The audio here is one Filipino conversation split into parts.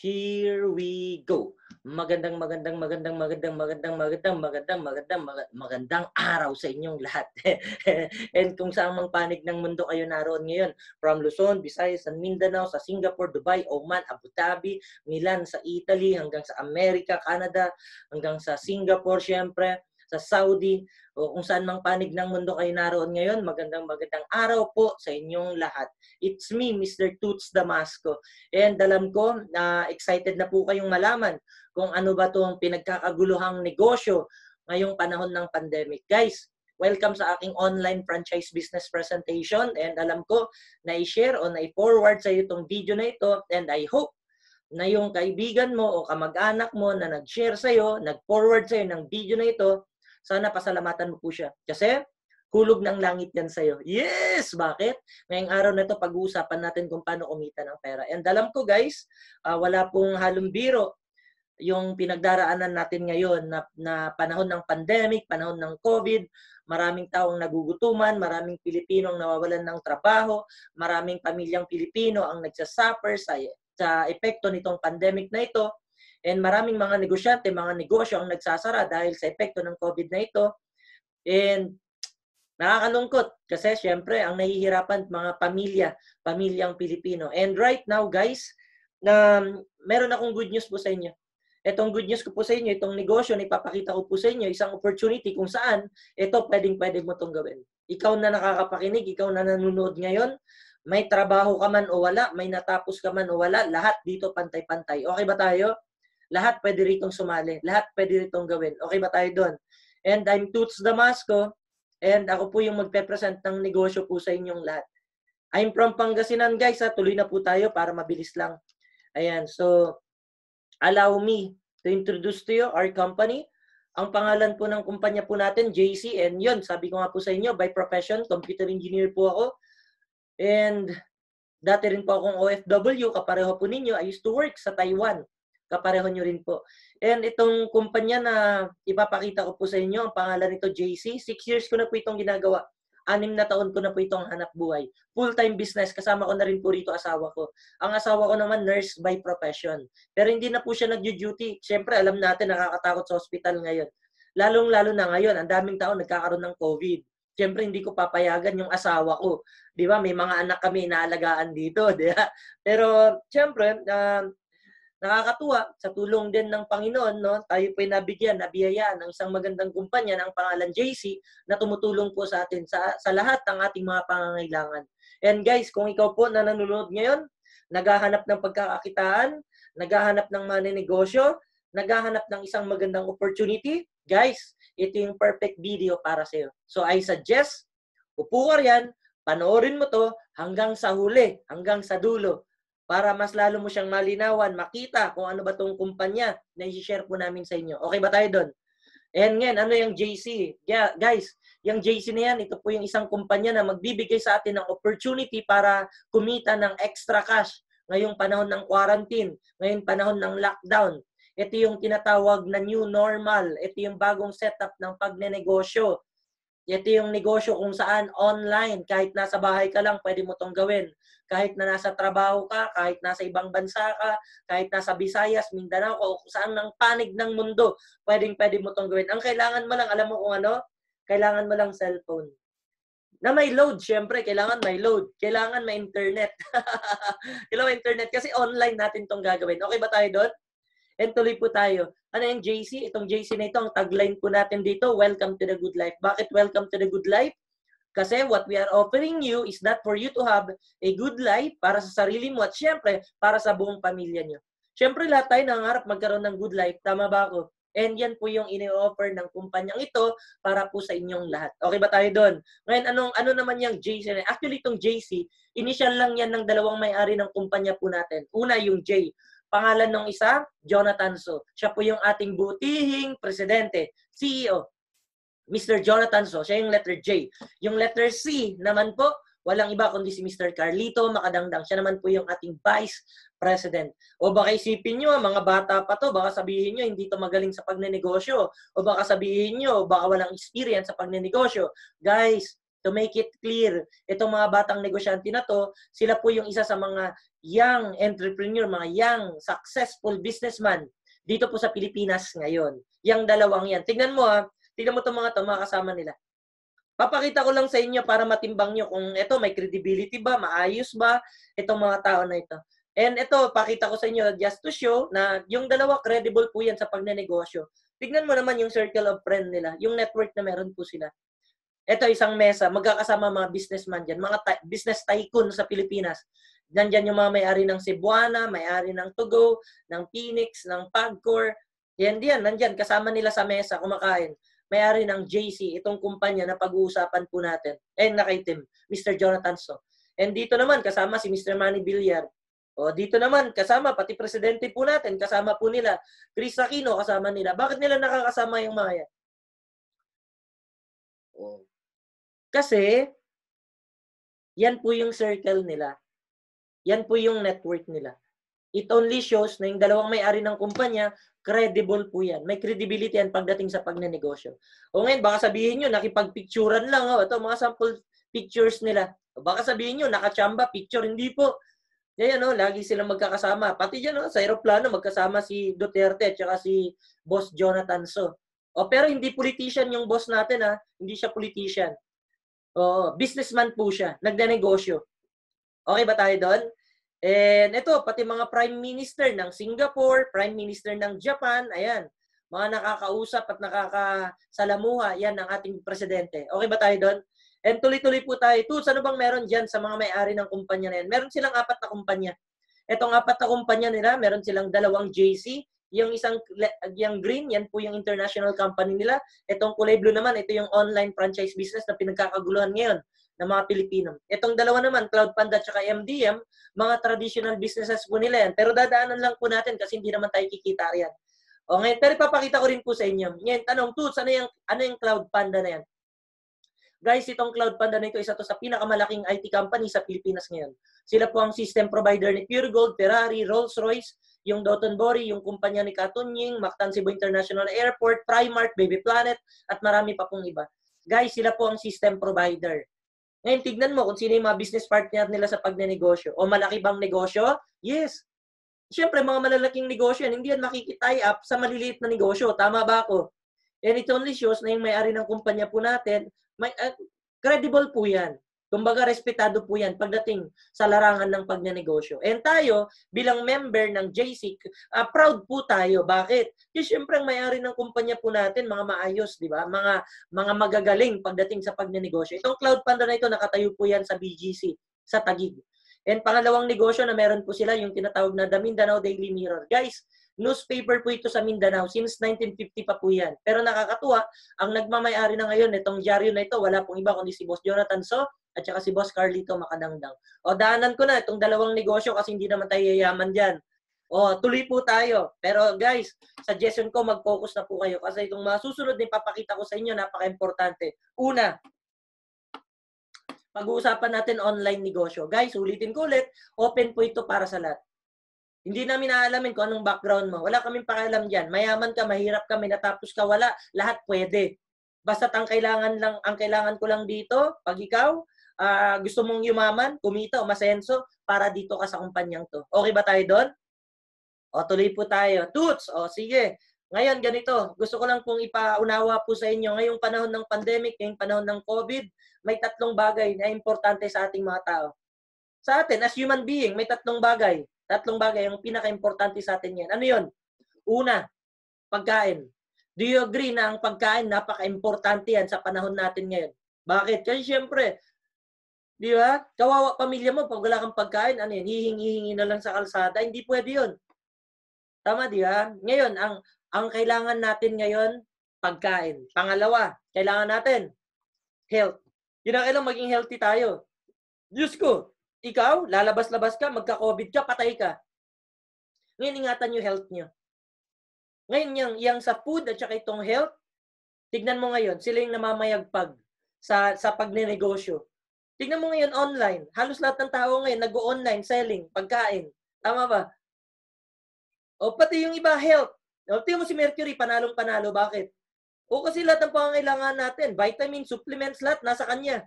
Here we go. Magandang, magandang, magandang, magandang, magandang, magandang, magandang, magandang, magandang araw sa inyong lahat. And kung saan mang panig ng mundo kayo naroon ngayon, from Luzon, Visayas, San Mindanao, sa Singapore, Dubai, Oman, Abu Dhabi, Milan sa Italy, hanggang sa Amerika, Canada, hanggang sa Singapore, syempre, sa Saudi o kung saan mang panig ng mundo kayo naroon ngayon. Magandang magandang araw po sa inyong lahat. It's me, Mr. Toots Damasco. And alam ko na uh, excited na po kayong malaman kung ano ba itong pinagkakaguluhang negosyo ngayong panahon ng pandemic. Guys, welcome sa aking online franchise business presentation and alam ko na i-share o na i-forward sa iyo itong video na ito and I hope na yung kaibigan mo o kamag-anak mo na nag-share sa iyo, nag-forward sa iyo ng video na ito sana pasalamatan mo po siya. Kasi hulog ng langit yan sa'yo. Yes! Bakit? Ngayong araw na ito, pag-uusapan natin kung paano kumita ng pera. And alam ko guys, uh, wala pong halong biro yung pinagdaraanan natin ngayon na, na panahon ng pandemic, panahon ng COVID, maraming taong nagugutuman, maraming Pilipino ang nawawalan ng trabaho, maraming pamilyang Pilipino ang nagsasuffer sa, sa epekto nitong pandemic na ito. And maraming mga negosyante, mga negosyo ang nagsasara dahil sa epekto ng COVID na ito. And nakakalungkot kasi syempre ang nahihirapan mga pamilya, pamilyang Pilipino. And right now guys, na um, meron akong good news po sa inyo. Itong good news ko po sa inyo, itong negosyo na ipapakita ko po sa inyo, isang opportunity kung saan ito pwedeng pwede mo itong gawin. Ikaw na nakakapakinig, ikaw na nanonood ngayon, may trabaho ka man o wala, may natapos ka man o wala, lahat dito pantay-pantay. Okay ba tayo? Lahat pwede ritong sumali. Lahat pwede ritong gawin. Okay ba tayo doon? And I'm Toots Damasco. And ako po yung magpe-present ng negosyo po sa inyong lahat. I'm from Pangasinan, guys. Ha? Tuloy na po tayo para mabilis lang. Ayan. So, allow me to introduce to you our company. Ang pangalan po ng kumpanya po natin, JC. And yun, sabi ko nga po sa inyo, by profession, computer engineer po ako. And dati rin po akong OFW, kapareho po ninyo. I used to work sa Taiwan kapareho nyo rin po. And itong kumpanya na ipapakita ko po sa inyo, ang pangalan nito JC, 6 years ko na po itong ginagawa. Anim na taon ko na po itong hanap buhay. Full-time business, kasama ko na rin po rito asawa ko. Ang asawa ko naman, nurse by profession. Pero hindi na po siya nag-duty. Siyempre, alam natin, nakakatakot sa hospital ngayon. Lalong-lalo na ngayon, ang daming tao nagkakaroon ng COVID syempre hindi ko papayagan yung asawa ko. 'Di ba? May mga anak kami inaalagaan dito, 'di ba? Pero syempre, uh, um, Nakakatuwa, sa tulong din ng Panginoon, no, tayo po'y nabigyan, nabiyayaan ng isang magandang kumpanya ng pangalan JC na tumutulong po sa atin sa, sa lahat ng ating mga pangangailangan. And guys, kung ikaw po na nanonood ngayon, naghahanap ng pagkakakitaan, naghahanap ng manenegosyo, naghahanap ng isang magandang opportunity, guys, ito yung perfect video para sa iyo. So I suggest, upo ka riyan, panoorin mo to hanggang sa huli, hanggang sa dulo para mas lalo mo siyang malinawan, makita kung ano ba tong kumpanya na i-share po namin sa inyo. Okay ba tayo doon? And ngayon, ano yung JC? Yeah, guys, yung JC na yan, ito po yung isang kumpanya na magbibigay sa atin ng opportunity para kumita ng extra cash ngayong panahon ng quarantine, ngayong panahon ng lockdown. Ito yung tinatawag na new normal. Ito yung bagong setup ng pagnenegosyo. Ito yung negosyo kung saan online, kahit nasa bahay ka lang, pwede mo tong gawin kahit na nasa trabaho ka, kahit nasa ibang bansa ka, kahit nasa Visayas, Mindanao, o saan ng panig ng mundo, pwedeng pwede mo tong gawin. Ang kailangan mo lang, alam mo kung ano? Kailangan mo lang cellphone. Na may load, syempre, kailangan may load. Kailangan may internet. kailangan may internet kasi online natin tong gagawin. Okay ba tayo doon? And tuloy po tayo. Ano yung JC? Itong JC na ito, ang tagline po natin dito, Welcome to the Good Life. Bakit Welcome to the Good Life? Kasi what we are offering you is not for you to have a good life para sa sarili mo at syempre para sa buong pamilya nyo. Syempre lahat tayo nangarap magkaroon ng good life. Tama ba ako? And yan po yung ini-offer ng kumpanyang ito para po sa inyong lahat. Okay ba tayo doon? Ngayon, anong, ano naman yung JC? Actually, itong JC, initial lang yan ng dalawang may-ari ng kumpanya po natin. Una, yung J. Pangalan ng isa, Jonathan So. Siya po yung ating butihing presidente, CEO. Mr. Jonathan So, siya yung letter J. Yung letter C naman po, walang iba kundi si Mr. Carlito Makadangdang. Siya naman po yung ating Vice President. O baka isipin nyo, mga bata pa to, baka sabihin nyo, hindi to magaling sa pagnenegosyo. O baka sabihin nyo, baka walang experience sa pagnenegosyo. Guys, to make it clear, itong mga batang negosyante na to, sila po yung isa sa mga young entrepreneur, mga young successful businessman dito po sa Pilipinas ngayon. Yang dalawang yan. Tingnan mo ha, ah, Tingnan mo itong mga to, mga kasama nila. Papakita ko lang sa inyo para matimbang nyo kung ito, may credibility ba, maayos ba, itong mga tao na ito. And ito, pakita ko sa inyo just to show na yung dalawa credible po yan sa pagnenegosyo. Tignan mo naman yung circle of friend nila, yung network na meron po sila. Ito, isang mesa, magkakasama mga businessman dyan, mga ta- business tycoon sa Pilipinas. Nandyan yung mga may-ari ng Cebuana, may-ari ng Togo, ng Phoenix, ng Pagcor. Yan, diyan, nandyan, kasama nila sa mesa, kumakain may-ari ng JC, itong kumpanya na pag-uusapan po natin. And eh, na kay Tim, Mr. Jonathan So. And dito naman, kasama si Mr. Manny Villar. O dito naman, kasama, pati presidente po natin, kasama po nila. Chris Aquino, kasama nila. Bakit nila nakakasama yung mga yan? O. Kasi, yan po yung circle nila. Yan po yung network nila. It only shows na yung dalawang may-ari ng kumpanya credible po yan. May credibility yan pagdating sa pagnenegosyo. O ngayon, baka sabihin nyo, nakipagpicturan lang. Oh, ito, mga sample pictures nila. O baka sabihin nyo, nakachamba picture. Hindi po. Yan, no, oh, lagi silang magkakasama. Pati dyan, no, oh, sa aeroplano, magkasama si Duterte at saka si Boss Jonathan So. O, pero hindi politician yung boss natin, ha? Ah. Hindi siya politician. Oo, businessman po siya. Nagdenegosyo. Okay ba tayo doon? And ito, pati mga prime minister ng Singapore, prime minister ng Japan, ayan, mga nakakausap at nakakasalamuha, yan ang ating presidente. Okay ba tayo doon? And tuloy-tuloy po tayo. Toots, ano bang meron dyan sa mga may-ari ng kumpanya na yan? Meron silang apat na kumpanya. Itong apat na kumpanya nila, meron silang dalawang JC, yung isang yung green, yan po yung international company nila. Itong kulay blue naman, ito yung online franchise business na pinagkakaguluhan ngayon ng mga Pilipino. Itong dalawa naman, Cloud Panda at MDM, mga traditional businesses po nila yan. Pero dadaanan lang po natin kasi hindi naman tayo kikita riyan. O ngayon, pero ipapakita ko rin po sa inyo. Ngayon, tanong to, ano yung, ano yung Cloud Panda na yan? Guys, itong Cloud Panda na ito, isa to sa pinakamalaking IT company sa Pilipinas ngayon. Sila po ang system provider ni Pure Gold, Ferrari, Rolls-Royce, yung Dotonbori, yung kumpanya ni Katunying, Mactan Cebu International Airport, Primark, Baby Planet, at marami pa pong iba. Guys, sila po ang system provider. Ngayon, tignan mo kung sino yung mga business partner nila sa pagnenegosyo. O malaki bang negosyo? Yes. Siyempre, mga malalaking negosyo yan, hindi yan makikitay up sa maliliit na negosyo. Tama ba ako? And it only shows na yung may-ari ng kumpanya po natin, may, uh, credible po yan. Kumbaga, respetado po yan pagdating sa larangan ng pagnanegosyo. And tayo, bilang member ng JC, uh, ah, proud po tayo. Bakit? Kasi syempre, ang may-ari ng kumpanya po natin, mga maayos, di ba? Mga, mga magagaling pagdating sa pagnanegosyo. Itong Cloud Panda na ito, nakatayo po yan sa BGC, sa Tagig. And pangalawang negosyo na meron po sila, yung tinatawag na The Mindanao Daily Mirror. Guys, Newspaper po ito sa Mindanao since 1950 pa po yan. Pero nakakatuwa, ang nagmamayari na ngayon itong dyaryo na ito, wala pong iba kundi si Boss Jonathan So at saka si Boss Carlito Makadangdang. O daanan ko na itong dalawang negosyo kasi hindi naman tayo yayaman dyan. O tuloy po tayo. Pero guys, suggestion ko mag-focus na po kayo kasi itong mga susunod na ipapakita ko sa inyo napaka-importante. Una, pag-uusapan natin online negosyo. Guys, ulitin ko ulit, open po ito para sa lahat. Hindi namin aalamin kung anong background mo. Wala kaming pakialam diyan. Mayaman ka, mahirap ka, may natapos ka, wala. Lahat pwede. Basta ang kailangan lang, ang kailangan ko lang dito, pag ikaw, uh, gusto mong yumaman, kumita o masenso, para dito ka sa kumpanyang to. Okay ba tayo doon? O tuloy po tayo. Toots! O sige. Ngayon, ganito. Gusto ko lang pong ipaunawa po sa inyo. Ngayong panahon ng pandemic, ngayong panahon ng COVID, may tatlong bagay na importante sa ating mga tao. Sa atin, as human being, may tatlong bagay Tatlong bagay ang pinaka-importante sa atin yan. Ano yun? Una, pagkain. Do you agree na ang pagkain napaka-importante yan sa panahon natin ngayon? Bakit? Kasi syempre, di ba? Kawawa pamilya mo pag wala kang pagkain, ano yun? Hihingi-hingi na lang sa kalsada. Hindi pwede yun. Tama, di ba? Ngayon, ang, ang kailangan natin ngayon, pagkain. Pangalawa, kailangan natin, health. Yun ang kailangan maging healthy tayo. Diyos ko, ikaw, lalabas-labas ka, magka-COVID ka, patay ka. Ngayon, ingatan yung health niyo. Ngayon, yung, yung sa food at saka itong health, tignan mo ngayon, sila yung namamayagpag sa, sa pagnenegosyo. Tignan mo ngayon online. Halos lahat ng tao ngayon nag-online selling, pagkain. Tama ba? O pati yung iba health. O tingnan mo si Mercury, panalong-panalo. Bakit? O kasi lahat ng pangangailangan natin, vitamin, supplements, lahat nasa kanya.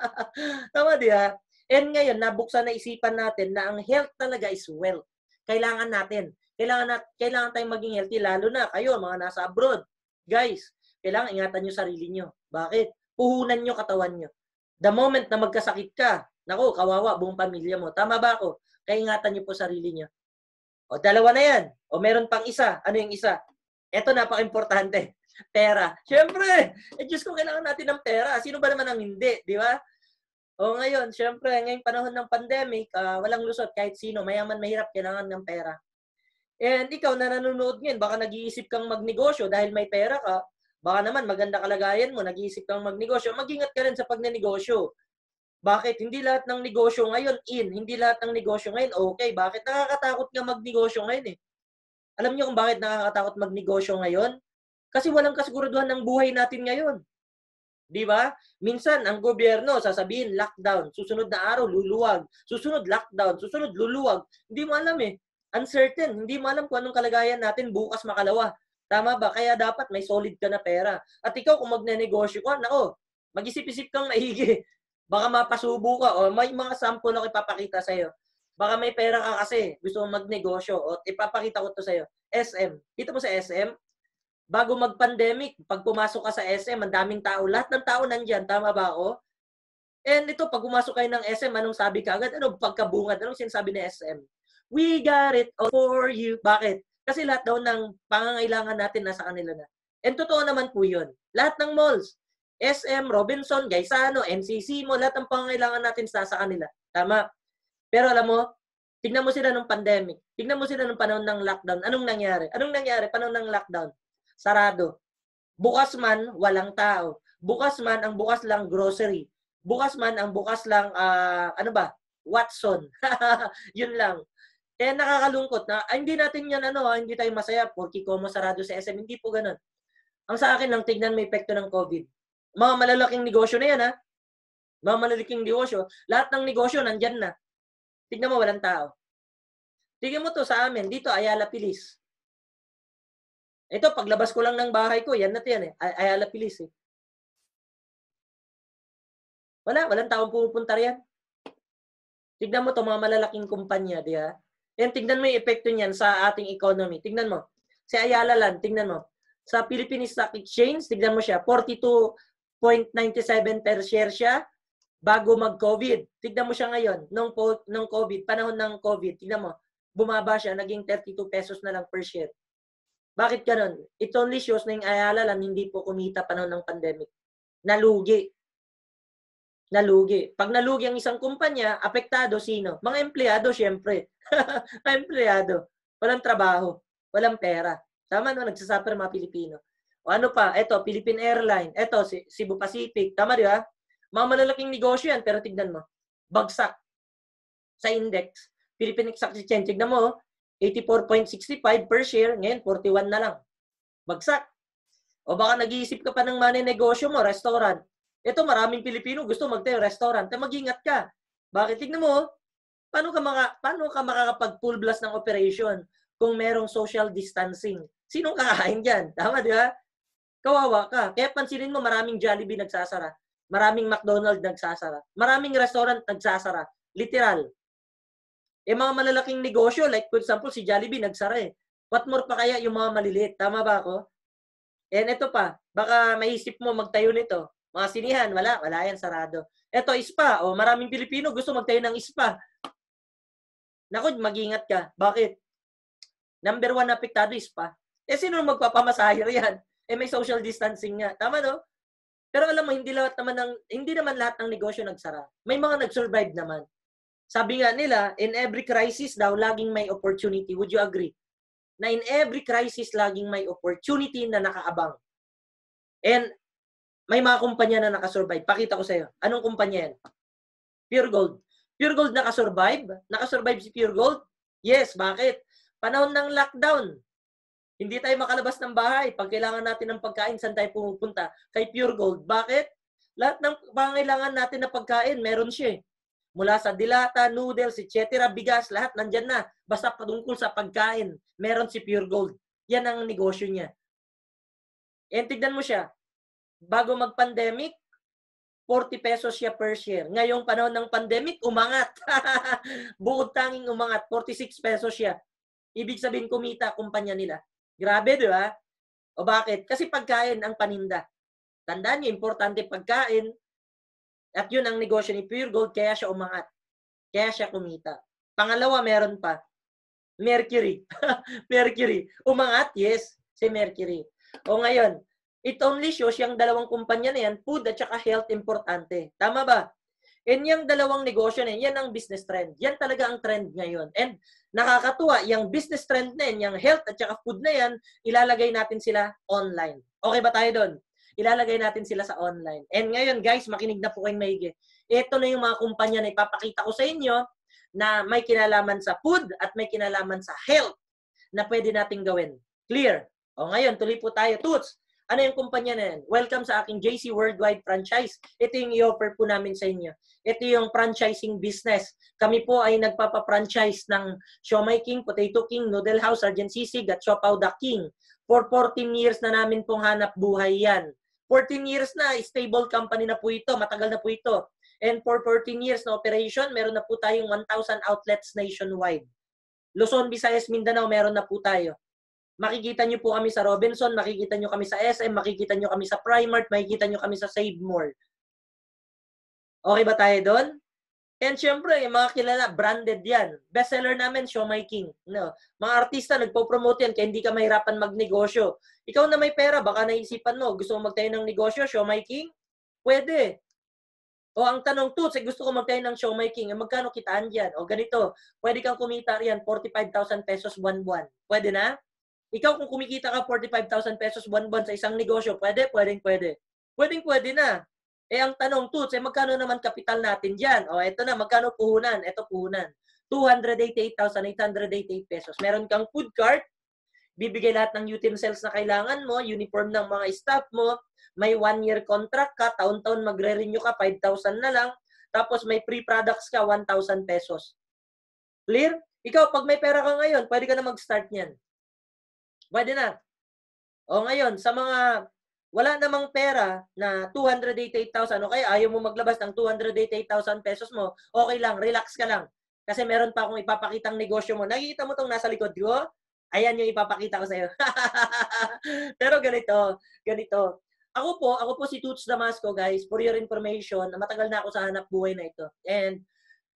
Tama di ha? And ngayon, nabuksan na isipan natin na ang health talaga is wealth. Kailangan natin. Kailangan, nat kailangan tayong maging healthy, lalo na kayo, mga nasa abroad. Guys, kailangan ingatan nyo sarili nyo. Bakit? Puhunan nyo katawan nyo. The moment na magkasakit ka, nako, kawawa, buong pamilya mo. Tama ba ako? Kaya ingatan nyo po sarili nyo. O dalawa na yan. O meron pang isa. Ano yung isa? Ito napaka-importante. Pera. Siyempre, eh, Diyos ko, kailangan natin ng pera. Sino ba naman ang hindi? Di ba? O ngayon, syempre, ngayong panahon ng pandemic, uh, walang lusot kahit sino, mayaman, mahirap, kailangan ng pera. And ikaw na nanonood ngayon, baka nag-iisip kang magnegosyo dahil may pera ka, baka naman maganda kalagayan mo, nag-iisip kang magnegosyo, mag-ingat ka rin sa pagnenegosyo. Bakit? Hindi lahat ng negosyo ngayon in, hindi lahat ng negosyo ngayon okay. Bakit? Nakakatakot nga magnegosyo ngayon eh. Alam niyo kung bakit nakakatakot magnegosyo ngayon? Kasi walang kasiguraduhan ng buhay natin ngayon. Di ba? Minsan, ang gobyerno, sasabihin lockdown. Susunod na araw, luluwag. Susunod, lockdown. Susunod, luluwag. Hindi mo alam eh. Uncertain. Hindi mo alam kung anong kalagayan natin bukas makalawa. Tama ba? Kaya dapat may solid ka na pera. At ikaw, kung magne-negosyo ka, nako, mag-isip-isip kang maigi. Baka mapasubo ka. O may mga sample ako ipapakita sa'yo. Baka may pera ka kasi. Gusto mong magnegosyo. O ipapakita ko to sa'yo. SM. Kita mo sa SM, bago mag-pandemic, pag pumasok ka sa SM, ang daming tao. Lahat ng tao nandyan. Tama ba ako? And ito, pag pumasok kayo ng SM, anong sabi ka agad? Ano pagkabungad? Anong sinasabi ni SM? We got it for you. Bakit? Kasi lahat daw ng pangangailangan natin nasa kanila na. And totoo naman po yun. Lahat ng malls, SM, Robinson, Gaisano, MCC mo, lahat ng pangangailangan natin nasa kanila. Tama. Pero alam mo, tignan mo sila nung pandemic. Tignan mo sila nung panahon ng lockdown. Anong nangyari? Anong nangyari panahon ng lockdown? sarado. Bukas man, walang tao. Bukas man, ang bukas lang grocery. Bukas man, ang bukas lang, uh, ano ba, Watson. Yun lang. Eh, nakakalungkot na, ay, hindi natin yan, ano, ah, hindi tayo masaya, porky komo sarado sa SM. Hindi po ganun. Ang sa akin lang, tignan may epekto ng COVID. Mga malalaking negosyo na yan, ha? Ah. Mga malalaking negosyo. Lahat ng negosyo, nandyan na. Tignan mo, walang tao. Tignan mo to sa amin, dito, Ayala Pilis. Ito, paglabas ko lang ng bahay ko, yan na to yan eh. Ay Ayala Pilis eh. Wala, walang taong pumupunta riyan. Tignan mo to mga malalaking kumpanya, di ha? Yan, tignan mo yung epekto niyan sa ating economy. Tignan mo. Si Ayala lang, tignan mo. Sa Philippine Stock Exchange, tignan mo siya, 42.97 per share siya bago mag-COVID. Tignan mo siya ngayon, nung, nung COVID, panahon ng COVID, tignan mo, bumaba siya, naging 32 pesos na lang per share. Bakit ganun? It only shows na yung Ayala lang hindi po kumita panahon ng pandemic. Nalugi. Nalugi. Pag nalugi ang isang kumpanya, apektado sino? Mga empleyado, syempre. mga empleyado. Walang trabaho. Walang pera. Tama no? Nagsasuffer mga Pilipino. O ano pa? Ito, Philippine Airline. Ito, Cebu Pacific. Tama di ba? Mga malalaking negosyo yan, pero tignan mo. Bagsak. Sa index. Philippine Exact Exchange. Tignan mo, oh. 84.65 per share, ngayon 41 na lang. Bagsak. O baka nag-iisip ka pa ng money negosyo mo, restaurant. Ito, maraming Pilipino gusto magtayo restaurant. Kaya mag-ingat ka. Bakit? Tignan mo, paano ka, maka, paano ka makakapag-full blast ng operation kung merong social distancing? Sinong kakain dyan? Tama, di ba? Kawawa ka. Kaya pansinin mo, maraming Jollibee nagsasara. Maraming McDonald's nagsasara. Maraming restaurant nagsasara. Literal. Eh mga malalaking negosyo, like for example, si Jollibee nagsara eh. What more pa kaya yung mga maliliit? Tama ba ako? And ito pa, baka maisip mo magtayo nito. Mga sinihan, wala, wala yan, sarado. Ito, spa. O, oh, maraming Pilipino gusto magtayo ng spa. Naku, mag-ingat ka. Bakit? Number one na apektado spa. Eh, sino magpapamasahe yan? Eh, may social distancing nga. Tama, no? Pero alam mo, hindi lahat naman ng hindi naman lahat ng negosyo nagsara. May mga nag-survive naman. Sabi nga nila, in every crisis daw, laging may opportunity. Would you agree? Na in every crisis, laging may opportunity na nakaabang. And may mga kumpanya na nakasurvive. Pakita ko sa iyo. Anong kumpanya yan? Pure Gold. Pure Gold nakasurvive? Nakasurvive si Pure Gold? Yes, bakit? Panahon ng lockdown. Hindi tayo makalabas ng bahay. Pag kailangan natin ng pagkain, saan tayo pumupunta? Kay Pure Gold. Bakit? Lahat ng pangailangan natin na pagkain, meron siya. Eh mula sa dilata, noodles, etc., bigas, lahat nandyan na. Basta patungkol sa pagkain, meron si Pure Gold. Yan ang negosyo niya. And tignan mo siya, bago mag-pandemic, 40 pesos siya per share. Ngayong panahon ng pandemic, umangat. Bukod tanging umangat, 46 pesos siya. Ibig sabihin kumita kumpanya nila. Grabe, di ba? O bakit? Kasi pagkain ang paninda. Tandaan niyo, importante pagkain, at yun ang negosyo ni Pure Gold, kaya siya umangat. Kaya siya kumita. Pangalawa, meron pa. Mercury. Mercury. Umangat, yes, si Mercury. O ngayon, it only shows yung dalawang kumpanya na yan, food at saka health importante. Tama ba? And yung dalawang negosyo na yan, yan ang business trend. Yan talaga ang trend ngayon. And nakakatuwa, yung business trend na yan, yung health at saka food na yan, ilalagay natin sila online. Okay ba tayo doon? ilalagay natin sila sa online. And ngayon guys, makinig na po kayong maigi. Ito na yung mga kumpanya na ipapakita ko sa inyo na may kinalaman sa food at may kinalaman sa health na pwede nating gawin. Clear? O ngayon, tuloy po tayo. Toots, ano yung kumpanya na yan? Welcome sa aking JC Worldwide franchise. Ito yung i-offer po namin sa inyo. Ito yung franchising business. Kami po ay nagpapa-franchise ng Siomay King, Potato King, Noodle House, Argent Sisig at Siopaw The King. For 14 years na namin pong hanap buhay yan. 14 years na, stable company na po ito, matagal na po ito. And for 14 years na operation, meron na po tayong 1,000 outlets nationwide. Luzon, Visayas, Mindanao, meron na po tayo. Makikita nyo po kami sa Robinson, makikita nyo kami sa SM, makikita nyo kami sa Primart, makikita nyo kami sa Save More. Okay ba tayo doon? And syempre, yung mga kilala, branded yan. Bestseller namin, Shomai King. No? Mga artista, nagpo-promote yan kaya hindi ka mahirapan magnegosyo. Ikaw na may pera, baka naisipan mo, gusto mo magtayo ng negosyo, Shomai King? Pwede. O ang tanong to, say, gusto ko magtayo ng Shomai King, eh, magkano kitaan dyan? O ganito, pwede kang kumita yan, 45,000 pesos buwan-buwan. Pwede na? Ikaw kung kumikita ka 45,000 pesos buwan-buwan sa isang negosyo, pwede? Pwedeng pwede. Pwedeng pwede na. Eh ang tanong, Toots, eh magkano naman kapital natin dyan? O, eto na, magkano puhunan? Eto puhunan. 288,888 pesos. Meron kang food cart, bibigay lahat ng utensils na kailangan mo, uniform ng mga staff mo, may one-year contract ka, taon-taon magre-renew ka, 5,000 na lang, tapos may free products ka, 1,000 pesos. Clear? Ikaw, pag may pera ka ngayon, pwede ka na mag-start niyan. Pwede na. O ngayon, sa mga wala namang pera na 288,000, okay, ayaw mo maglabas ng 288,000 pesos mo, okay lang, relax ka lang. Kasi meron pa akong ipapakitang negosyo mo. Nakikita mo tong nasa likod ko? Ayan yung ipapakita ko sa iyo. Pero ganito, ganito. Ako po, ako po si Toots Damasco, guys, for your information, matagal na ako sa hanap buhay na ito. And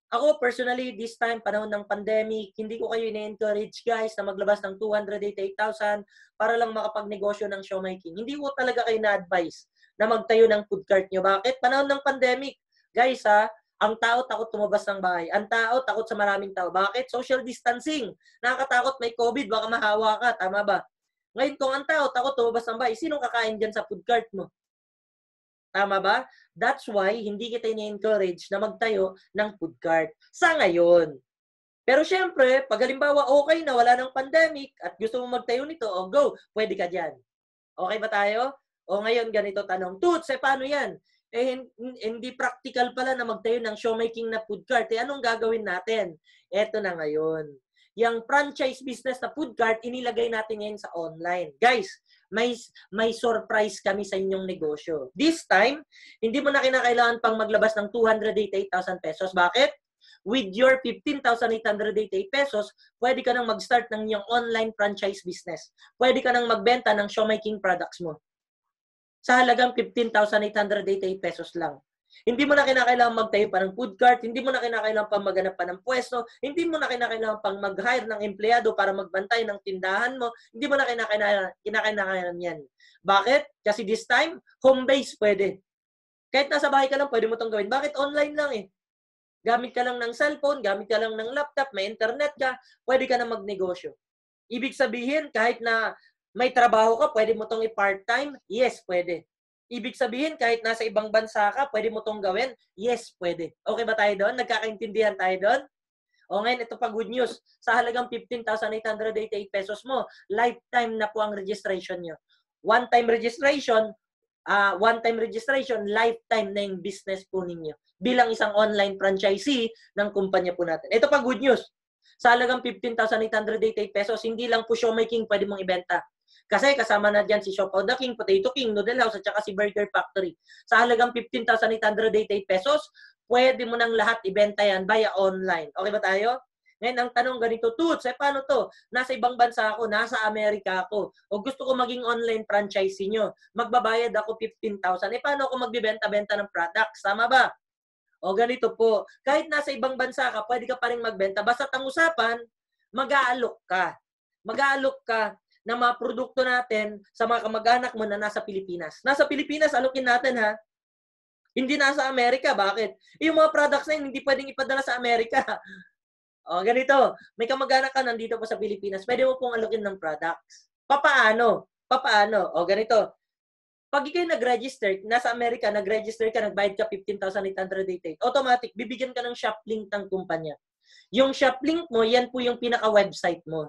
ako personally, this time, panahon ng pandemic, hindi ko kayo ina-encourage guys na maglabas ng 288,000 para lang makapagnegosyo ng King. Hindi ko talaga kayo na-advise na magtayo ng food cart nyo. Bakit? Panahon ng pandemic. Guys ha, ang tao takot tumabas ng bahay. Ang tao takot sa maraming tao. Bakit? Social distancing. Nakakatakot may COVID, baka mahawa ka. Tama ba? Ngayon kung ang tao takot tumabas ng bahay, sino kakain dyan sa food cart mo? Tama ba? That's why hindi kita ini-encourage na magtayo ng food cart sa ngayon. Pero syempre, pag halimbawa okay na wala ng pandemic at gusto mong magtayo nito, oh go, pwede ka diyan. Okay ba tayo? O ngayon ganito tanong, Toots, eh paano yan? Eh, hindi practical pala na magtayo ng showmaking na food cart. Eh, anong gagawin natin? Eto na ngayon. Yung franchise business na food cart, inilagay natin ngayon sa online. Guys, may, may surprise kami sa inyong negosyo. This time, hindi mo na kinakailangan pang maglabas ng 288,000 pesos. Bakit? With your 15,888 pesos, pwede ka nang mag-start ng iyong online franchise business. Pwede ka nang magbenta ng Showmaking products mo. Sa halagang 15,888 pesos lang. Hindi mo na kinakailangan magtayo pa ng food cart, hindi mo na kinakailangan pang maganap pa ng pwesto, hindi mo na kinakailangan pang mag-hire ng empleyado para magbantay ng tindahan mo, hindi mo na kinakailangan, kinakailangan yan. Bakit? Kasi this time, home base pwede. Kahit nasa bahay ka lang, pwede mo itong gawin. Bakit online lang eh? Gamit ka lang ng cellphone, gamit ka lang ng laptop, may internet ka, pwede ka na magnegosyo. Ibig sabihin, kahit na may trabaho ka, pwede mo itong i-part-time? Yes, pwede. Ibig sabihin, kahit nasa ibang bansa ka, pwede mo tong gawin? Yes, pwede. Okay ba tayo doon? Nagkakaintindihan tayo doon? O ngayon, ito pa good news. Sa halagang 15,888 pesos mo, lifetime na po ang registration nyo. One-time registration, uh, one-time registration, lifetime na yung business po ninyo bilang isang online franchisee ng kumpanya po natin. Ito pa good news. Sa halagang 15,888 pesos, hindi lang po Showmaking pwede mong ibenta. Kasi kasama na dyan si Shop the King, Potato King, Noodle House, at saka si Burger Factory. Sa halagang 15,888 pesos, pwede mo nang lahat ibenta yan via online. Okay ba tayo? Ngayon, ang tanong ganito, Toots, eh paano to? Nasa ibang bansa ako, nasa Amerika ako, o gusto ko maging online franchisee nyo, magbabayad ako 15,000. Eh paano ako magbibenta-benta ng products? Tama ba? O ganito po, kahit nasa ibang bansa ka, pwede ka pa rin magbenta. Basta ang usapan, mag-aalok ka. Mag-aalok ka ng mga produkto natin sa mga kamag-anak mo na nasa Pilipinas. Nasa Pilipinas, alukin natin ha. Hindi nasa Amerika. Bakit? Eh, yung mga products na yun, hindi pwedeng ipadala sa Amerika. O, oh, ganito. May kamag-anak ka nandito pa sa Pilipinas. Pwede mo pong alukin ng products. Papaano? Papaano? O, oh, ganito. Pag ikaw nag-register, nasa Amerika, nag-register ka, nagbayad ka 15,888, automatic, bibigyan ka ng shop link ng kumpanya. Yung shop link mo, yan po yung pinaka-website mo.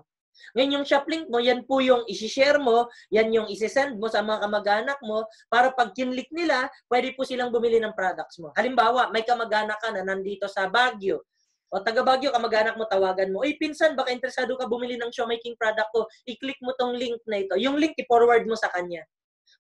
Ngayon yung shoplink mo, yan po yung isi-share mo, yan yung isi-send mo sa mga kamag-anak mo para pag kinlik nila, pwede po silang bumili ng products mo. Halimbawa, may kamag-anak ka na nandito sa Baguio. O taga Baguio, kamag-anak mo, tawagan mo. Uy, pinsan, baka interesado ka bumili ng showmaking product ko. I-click mo tong link na ito. Yung link, i-forward mo sa kanya.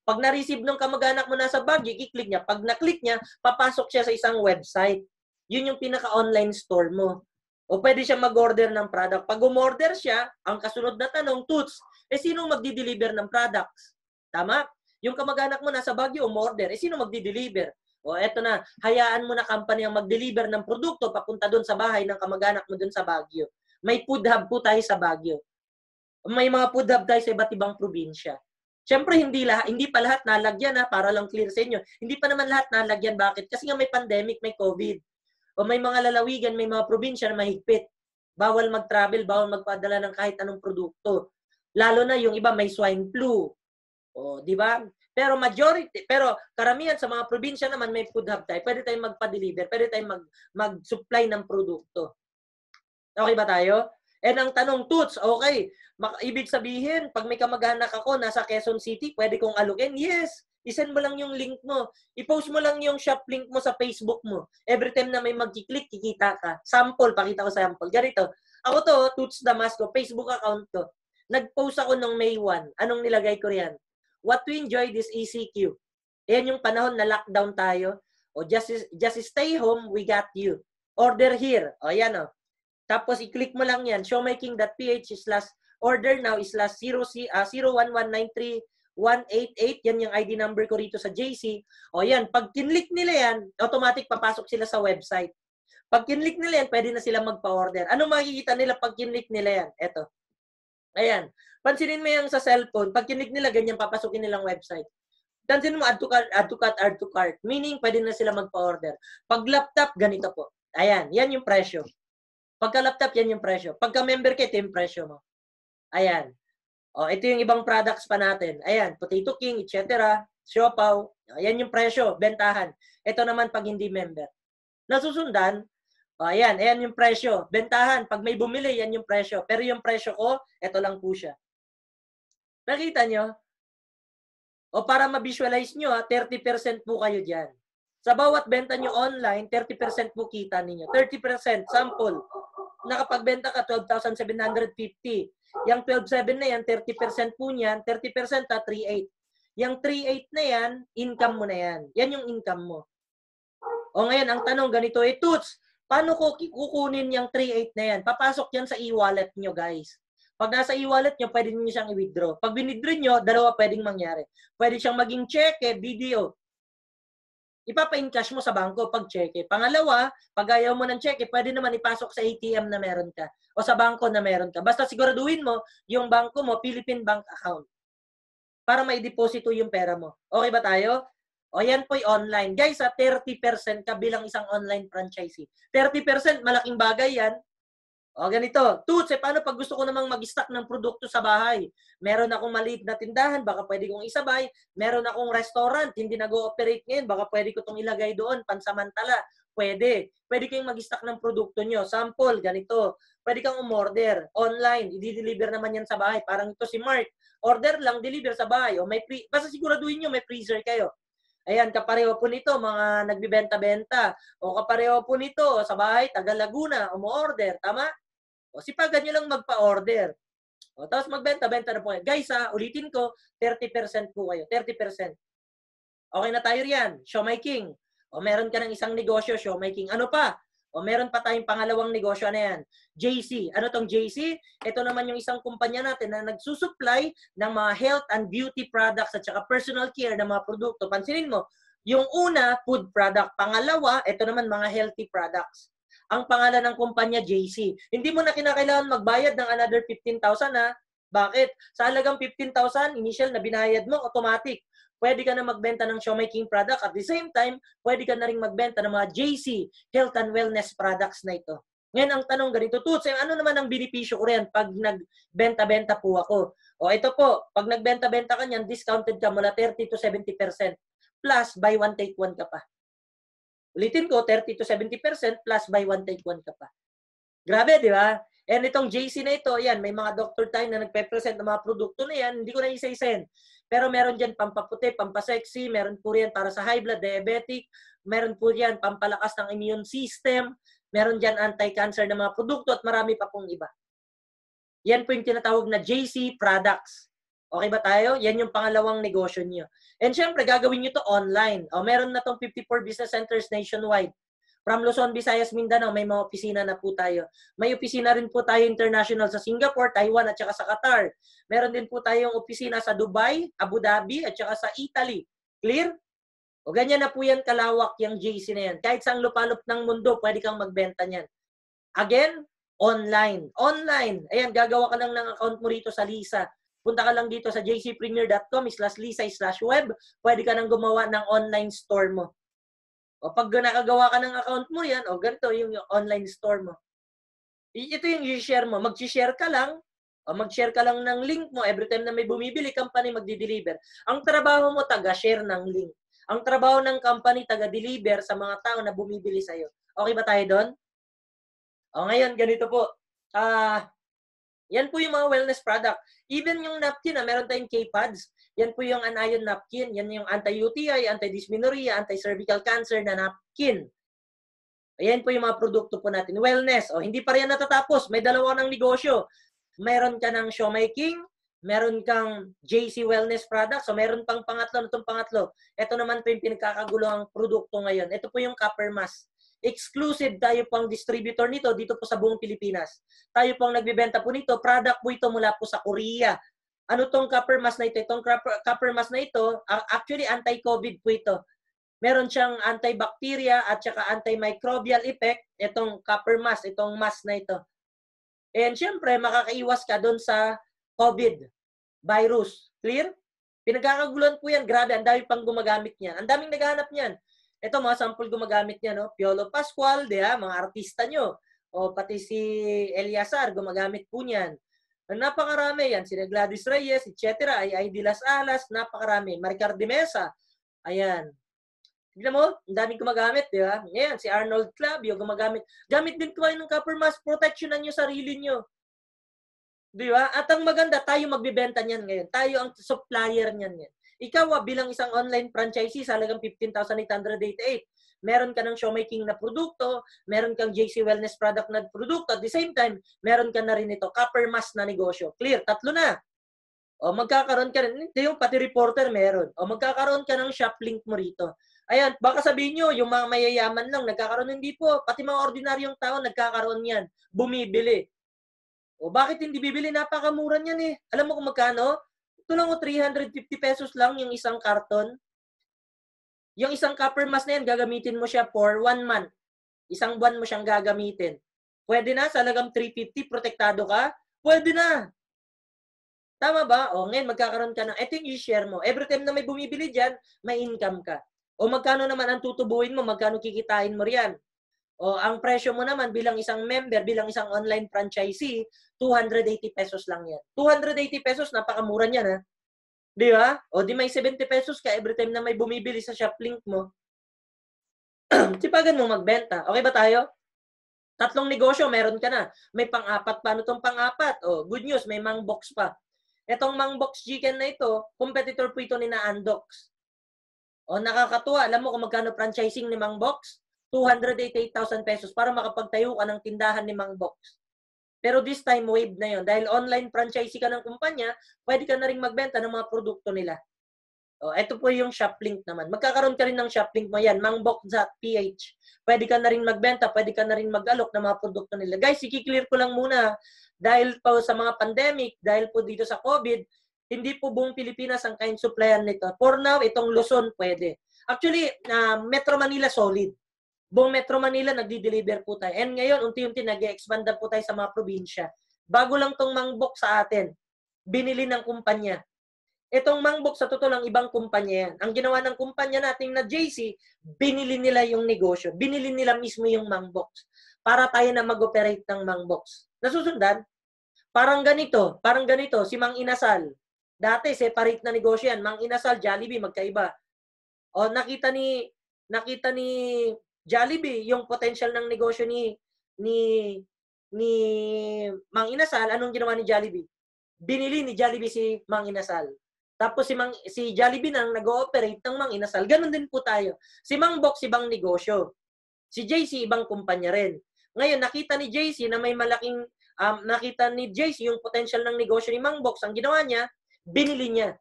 Pag na-receive ng kamag-anak mo nasa Baguio, i-click niya. Pag na-click niya, papasok siya sa isang website. Yun yung pinaka-online store mo. O pwede siya mag-order ng product. Pag umorder siya, ang kasunod na tanong, Toots, eh sino magdi-deliver ng products? Tama? Yung kamag-anak mo nasa Baguio, umorder, eh sino magdi-deliver? O eto na, hayaan mo na company ang mag-deliver ng produkto papunta doon sa bahay ng kamag-anak mo doon sa Baguio. May food hub po tayo sa Baguio. May mga food hub tayo sa iba't ibang probinsya. Siyempre, hindi, lahat, hindi pa lahat nalagyan ha, para lang clear sa inyo. Hindi pa naman lahat nalagyan. Bakit? Kasi nga may pandemic, may COVID. O may mga lalawigan, may mga probinsya na mahigpit. Bawal mag-travel, bawal magpadala ng kahit anong produkto. Lalo na yung iba may swine flu. O, di ba? Pero majority, pero karamihan sa mga probinsya naman may food hub tayo. Pwede tayong magpa-deliver, pwede tayong mag, mag-supply ng produkto. Okay ba tayo? Eh ang tanong, Toots, okay, ibig sabihin, pag may kamag-anak ako, nasa Quezon City, pwede kong alukin? Yes. Isan mo lang yung link mo. I-post mo lang yung shop link mo sa Facebook mo. Every time na may mag-click, kikita ka. Sample, pakita ko sample. Ganito. Ako to, Toots Damasco, Facebook account ko. Nag-post ako ng May 1. Anong nilagay ko riyan? What to enjoy this ECQ. Ayan yung panahon na lockdown tayo. O just, just stay home, we got you. Order here. O yan o. Tapos i-click mo lang yan. Showmaking.ph slash order now slash 0, uh, 01193 188, yan yung ID number ko rito sa JC. O yan, pag kinlik nila yan, automatic papasok sila sa website. Pag kinlik nila yan, pwede na sila magpa-order. Ano makikita nila pag kinlik nila yan? Eto. Ayan. Pansinin mo yung sa cellphone, pag kinlik nila, ganyan papasukin nilang website. Tansin mo, add to cart, add to cart, add to cart. Meaning, pwede na sila magpa-order. Pag laptop, ganito po. Ayan, yan yung presyo. Pagka laptop, yan yung presyo. Pagka member ka, ito yung presyo mo. Ayan. O, oh, ito yung ibang products pa natin. Ayan, Potato King, etc. Siopaw. Ayan yung presyo, bentahan. Ito naman pag hindi member. Nasusundan, oh, ayan, ayan yung presyo. Bentahan, pag may bumili, yan yung presyo. Pero yung presyo ko, ito lang po siya. Nakita nyo? O para ma-visualize nyo, 30% po kayo dyan. Sa bawat benta nyo online, 30% po kita ninyo. 30%, sample, nakapagbenta ka 12,750. Yang 12.7 na yan, 30% po niyan. 30% at 3.8. Yang 3.8 na yan, income mo na yan. Yan yung income mo. O ngayon, ang tanong ganito, eh, Toots, paano ko kukunin yung 3.8 na yan? Papasok yan sa e-wallet nyo, guys. Pag nasa e-wallet nyo, pwede nyo siyang i-withdraw. Pag binidraw nyo, dalawa pwedeng mangyari. Pwede siyang maging check, eh, BDO. Ipapain-cash mo sa bangko pag cheque. Pangalawa, pag ayaw mo ng cheque, pwede naman ipasok sa ATM na meron ka o sa bangko na meron ka. Basta siguraduhin mo yung bangko mo, Philippine bank account para may deposito yung pera mo. Okay ba tayo? O yan po'y online. Guys, sa ah, 30% ka bilang isang online franchisee. 30%, malaking bagay yan. O ganito, Tuts, eh, paano pag gusto ko namang mag-stock ng produkto sa bahay? Meron akong maliit na tindahan, baka pwede kong isabay. Meron akong restaurant, hindi nag-ooperate ngayon, baka pwede ko itong ilagay doon, pansamantala. Pwede. Pwede kayong mag-stock ng produkto nyo. Sample, ganito. Pwede kang umorder online. I-deliver naman yan sa bahay. Parang ito si Mark. Order lang, deliver sa bahay. O may pre- Basta siguraduhin nyo, may freezer kayo. Ayan, kapareho po nito, mga nagbibenta-benta. O kapareho po nito, sa bahay, taga Laguna, umuorder. Tama? O, sipagan nyo lang magpa-order. O, tapos magbenta, benta na po kayo. Guys, ha, ulitin ko, 30% po kayo. 30%. Okay na tayo riyan. Shomai King. O, meron ka ng isang negosyo, show Shomai King. Ano pa? O, meron pa tayong pangalawang negosyo. Ano yan? JC. Ano tong JC? Ito naman yung isang kumpanya natin na nagsusupply ng mga health and beauty products at saka personal care na mga produkto. Pansinin mo, yung una, food product. Pangalawa, ito naman mga healthy products ang pangalan ng kumpanya JC. Hindi mo na kinakailangan magbayad ng another 15,000 ha. Bakit? Sa halagang 15,000 initial na binayad mo, automatic. Pwede ka na magbenta ng Shomai King product. At the same time, pwede ka na rin magbenta ng mga JC health and wellness products na ito. Ngayon, ang tanong ganito, Tuts, eh, ano naman ang binipisyo ko rin pag nagbenta-benta po ako? O ito po, pag nagbenta-benta ka niyan, discounted ka mula 30 to 70% plus buy one take one ka pa. Ulitin ko, 30 to 70% plus by 1 take 1 ka pa. Grabe, di ba? And itong JC na ito, ayan, may mga doctor tayo na nagpe-present ng mga produkto na yan, hindi ko na isa-isahin. Pero meron dyan pampaputi, pampasexy, meron po yan para sa high blood, diabetic, meron po yan pampalakas ng immune system, meron dyan anti-cancer na mga produkto at marami pa pong iba. Yan po yung tinatawag na JC products. Okay ba tayo? Yan yung pangalawang negosyo niyo. And syempre, gagawin niyo to online. O, oh, meron na tong 54 business centers nationwide. From Luzon, Visayas, Mindanao, may mga opisina na po tayo. May opisina rin po tayo international sa Singapore, Taiwan, at saka sa Qatar. Meron din po tayong opisina sa Dubai, Abu Dhabi, at saka sa Italy. Clear? O ganyan na po yan kalawak yung JC na yan. Kahit saan lupalop ng mundo, pwede kang magbenta niyan. Again, online. Online. Ayan, gagawa ka lang ng account mo rito sa Lisa. Punta ka lang dito sa jcpremier.com slash lisay slash web. Pwede ka nang gumawa ng online store mo. O pag nakagawa ka ng account mo yan, o ganito yung online store mo. Ito yung i-share mo. Mag-share ka lang, o mag-share ka lang ng link mo. Every time na may bumibili, company magdi-deliver. Ang trabaho mo, taga-share ng link. Ang trabaho ng company, taga-deliver sa mga tao na bumibili sa'yo. Okay ba tayo doon? O ngayon, ganito po. Ah... Uh, yan po yung mga wellness product. Even yung napkin, na meron tayong K-pads. Yan po yung anion napkin. Yan yung anti-UTI, anti-dysmenorrhea, anti-cervical cancer na napkin. Ayan po yung mga produkto po natin. Wellness. O, hindi pa rin natatapos. May dalawa ng negosyo. Meron ka ng showmaking, meron kang JC Wellness Products, so meron pang pangatlo, itong pangatlo. Ito naman po yung pinagkakagulo ang produkto ngayon. Ito po yung copper mask. Exclusive tayo pang distributor nito dito po sa buong Pilipinas. Tayo pang nagbebenta po nito. Product po ito mula po sa Korea. Ano tong copper mask na ito? Itong copper mask na ito, actually anti-COVID po ito. Meron siyang antibacteria at saka antimicrobial effect itong copper mask, itong mask na ito. And syempre, makakaiwas ka doon sa COVID virus. Clear? Pinagkakagulan po yan. Grabe, ang dami pang gumagamit niyan. Ang daming naghahanap niyan. Ito mga sample gumagamit niya, no? Piolo Pascual, di ha? Mga artista nyo. O pati si Eliasar, gumagamit po niyan. Napakarami yan. Si Gladys Reyes, etc. Ay ID Las Alas, napakarami. Maricar de Mesa, ayan. Tignan mo, ang daming gumagamit, di ba? Ayan, si Arnold Clavio gumagamit. Gamit din kayo ng copper mask, protectionan nyo sarili nyo. Di ba? At ang maganda, tayo magbibenta niyan ngayon. Tayo ang supplier niyan ngayon. Ikaw ah, bilang isang online franchisee, halagang 15,888. Meron ka ng showmaking na produkto, meron kang JC Wellness product na produkto, at the same time, meron ka na rin ito, copper mask na negosyo. Clear, tatlo na. O magkakaroon ka rin, hindi yung pati reporter meron. O magkakaroon ka ng shop link mo rito. Ayan, baka sabihin nyo, yung mga mayayaman lang, nagkakaroon, hindi po. Pati mga ordinaryong tao, nagkakaroon yan. Bumibili. O bakit hindi bibili? Napakamura niyan eh. Alam mo kung magkano? sakto lang o 350 pesos lang yung isang carton. Yung isang copper mask na yan, gagamitin mo siya for one month. Isang buwan mo siyang gagamitin. Pwede na, salagang 350, protektado ka. Pwede na. Tama ba? O ngayon, magkakaroon ka ng, ito yung share mo. Every time na may bumibili dyan, may income ka. O magkano naman ang tutubuin mo, magkano kikitain mo riyan. O ang presyo mo naman bilang isang member, bilang isang online franchisee, 280 pesos lang yan. 280 pesos, napakamura niyan ha. Di ba? O di may 70 pesos ka every time na may bumibili sa shop link mo. Sipagan mo magbenta. Okay ba tayo? Tatlong negosyo, meron ka na. May pang-apat. Paano tong pang-apat? O, good news, may mangbox pa. Etong mangbox chicken na ito, competitor po ito ni na Andox. O, nakakatuwa. Alam mo kung magkano franchising ni Mangbox? 288,000 pesos para makapagtayo ka ng tindahan ni Mangbox. Pero this time, wave na yon Dahil online franchisee ka ng kumpanya, pwede ka na rin magbenta ng mga produkto nila. O, oh, ito po yung shop link naman. Magkakaroon ka rin ng shop link mo yan, mangbok.ph. Pwede ka na rin magbenta, pwede ka na rin mag-alok ng mga produkto nila. Guys, i-clear ko lang muna. Dahil po sa mga pandemic, dahil po dito sa COVID, hindi po buong Pilipinas ang kain supplyan nito. For now, itong Luzon pwede. Actually, uh, Metro Manila solid buong Metro Manila nagdi-deliver po tayo. And ngayon, unti-unti nag-expand po tayo sa mga probinsya. Bago lang tong mangbok sa atin, binili ng kumpanya. Itong mangbok sa totoo lang ibang kumpanya yan. Ang ginawa ng kumpanya nating na JC, binili nila yung negosyo. Binili nila mismo yung mangbok para tayo na mag-operate ng mangbok. Nasusundan? Parang ganito, parang ganito, si Mang Inasal. Dati, separate na negosyo yan. Mang Inasal, Jollibee, magkaiba. O nakita ni nakita ni Jollibee, yung potential ng negosyo ni ni ni Mang Inasal, anong ginawa ni Jollibee? Binili ni Jollibee si Mang Inasal. Tapos si Mang si Jollibee nang nag-ooperate ng Mang Inasal. Ganun din po tayo. Si Mang Box ibang negosyo. Si JC ibang kumpanya rin. Ngayon nakita ni JC na may malaking um, nakita ni JC yung potential ng negosyo ni Mang Box. Ang ginawa niya, binili niya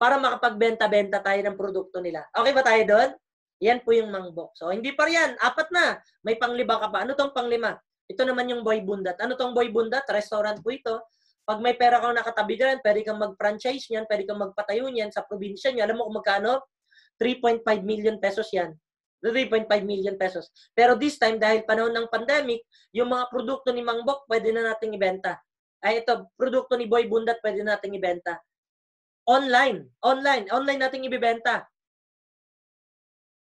para makapagbenta-benta tayo ng produkto nila. Okay ba tayo doon? Yan po yung mangbok. So, hindi pa yan. Apat na. May panglima ka pa. Ano tong panglima? Ito naman yung boy bundat. Ano tong boy bundat? Restaurant po ito. Pag may pera kang nakatabi dyan, pwede kang mag-franchise niyan, pwede kang magpatayo niyan sa probinsya niya. Alam mo kung magkano? 3.5 million pesos yan. 3.5 million pesos. Pero this time, dahil panahon ng pandemic, yung mga produkto ni Mangbok, pwede na nating ibenta. Ay, ito, produkto ni Boy Bundat, pwede na nating ibenta. Online. Online. Online nating ibibenta.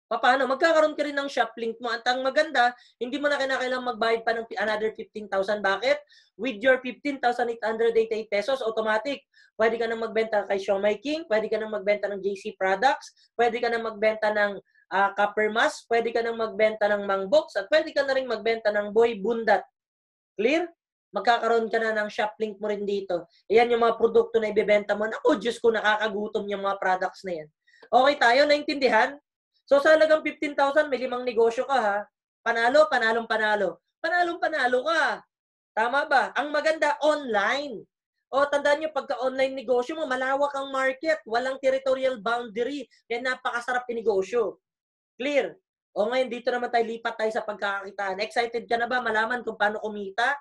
Paano? Magkakaroon ka rin ng shop link mo. At ang maganda, hindi mo na kailangan magbayad pa ng another 15,000. Bakit? With your 15,888 pesos, automatic. Pwede ka nang magbenta kay Xiaomai King, pwede ka nang magbenta ng JC Products, pwede ka nang magbenta ng uh, Copper Mask, pwede ka nang magbenta ng Mangbox, at pwede ka na rin magbenta ng Boy Bundat. Clear? magkakaroon ka na ng shop link mo rin dito. Ayan yung mga produkto na ibebenta mo. Naku, Diyos ko, nakakagutom yung mga products na yan. Okay tayo? Naintindihan? So sa halagang 15,000, may limang negosyo ka ha. Panalo, panalong panalo. Panalong panalo ka. Tama ba? Ang maganda, online. O tandaan nyo, pagka online negosyo mo, malawak ang market. Walang territorial boundary. Kaya napakasarap inegosyo. Clear? O ngayon, dito naman tayo lipat tayo sa pagkakakitaan. Excited ka na ba malaman kung paano kumita?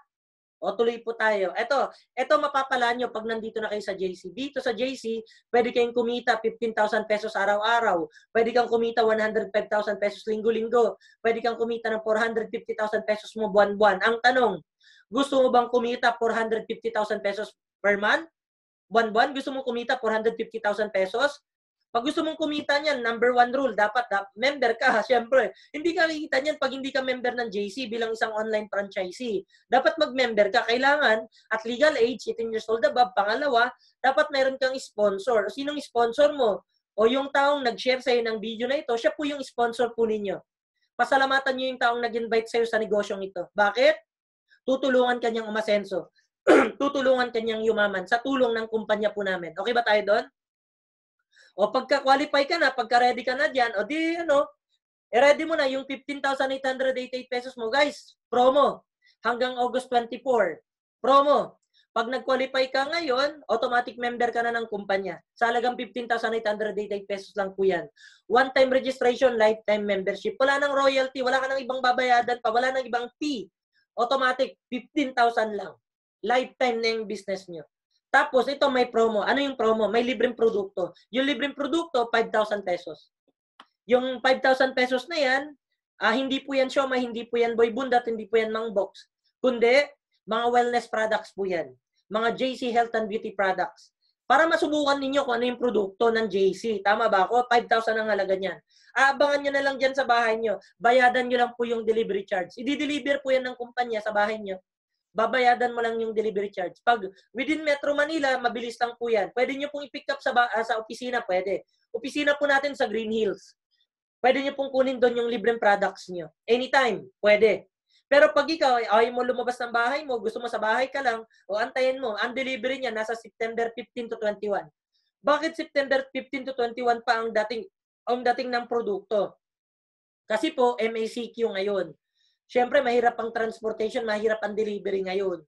O tuloy po tayo. Ito, ito mapapala nyo pag nandito na kayo sa JC. Dito sa JC, pwede kayong kumita 15,000 pesos araw-araw. Pwede kang kumita 105,000 pesos linggo-linggo. Pwede kang kumita ng 450,000 pesos mo buwan-buwan. Ang tanong, gusto mo bang kumita 450,000 pesos per month? Buwan-buwan? Gusto mo kumita 450,000 pesos? Pag gusto mong kumita niyan, number one rule, dapat da- member ka, siyempre. Hindi ka kikita niyan pag hindi ka member ng JC bilang isang online franchisee. Dapat mag-member ka. Kailangan at legal age, 18 years old above. Pangalawa, dapat meron kang sponsor. O sinong sponsor mo? O yung taong nag-share sa'yo ng video na ito, siya po yung sponsor po ninyo. Pasalamatan niyo yung taong nag-invite sa'yo sa negosyong ito. Bakit? Tutulungan kanyang umasenso. tutulungan kanyang yumaman sa tulong ng kumpanya po namin. Okay ba tayo doon? O pagka-qualify ka na, pagka-ready ka na diyan, o di ano, i-ready mo na yung 15,888 pesos mo. Guys, promo. Hanggang August 24. Promo. Pag nag-qualify ka ngayon, automatic member ka na ng kumpanya. Sa halagang 15,888 pesos lang po yan. One-time registration, lifetime membership. Wala nang royalty, wala ka nang ibang babayadan pa, wala nang ibang fee. Automatic, 15,000 lang. Lifetime na yung business nyo. Tapos ito may promo. Ano yung promo? May libreng produkto. Yung libreng produkto, 5,000 pesos. Yung 5,000 pesos na yan, uh, hindi po yan Shoma, hindi po yan Boy Bundat, hindi po yan Mang Box. Kundi, mga wellness products po yan. Mga JC Health and Beauty products. Para masubukan ninyo kung ano yung produkto ng JC. Tama ba ako? 5,000 ang halaga niyan. Aabangan nyo na lang dyan sa bahay nyo. Bayadan nyo lang po yung delivery charge. I-deliver po yan ng kumpanya sa bahay nyo babayadan mo lang yung delivery charge. Pag within Metro Manila, mabilis lang po yan. Pwede nyo pong i-pick up sa, uh, sa opisina, pwede. Opisina po natin sa Green Hills. Pwede nyo pong kunin doon yung libreng products nyo. Anytime, pwede. Pero pag ikaw, ay mo lumabas ng bahay mo, gusto mo sa bahay ka lang, o antayin mo, ang delivery niya nasa September 15 to 21. Bakit September 15 to 21 pa ang dating ang dating ng produkto? Kasi po, MACQ ngayon. Siyempre, mahirap ang transportation, mahirap ang delivery ngayon.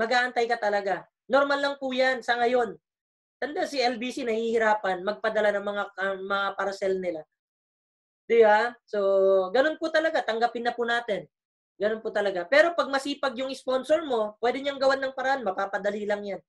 Mag-aantay ka talaga. Normal lang po yan sa ngayon. Tanda si LBC nahihirapan magpadala ng mga, uh, mga parcel nila. Di ba? So, ganun po talaga. Tanggapin na po natin. Ganun po talaga. Pero pag masipag yung sponsor mo, pwede niyang gawan ng paraan. Mapapadali lang yan.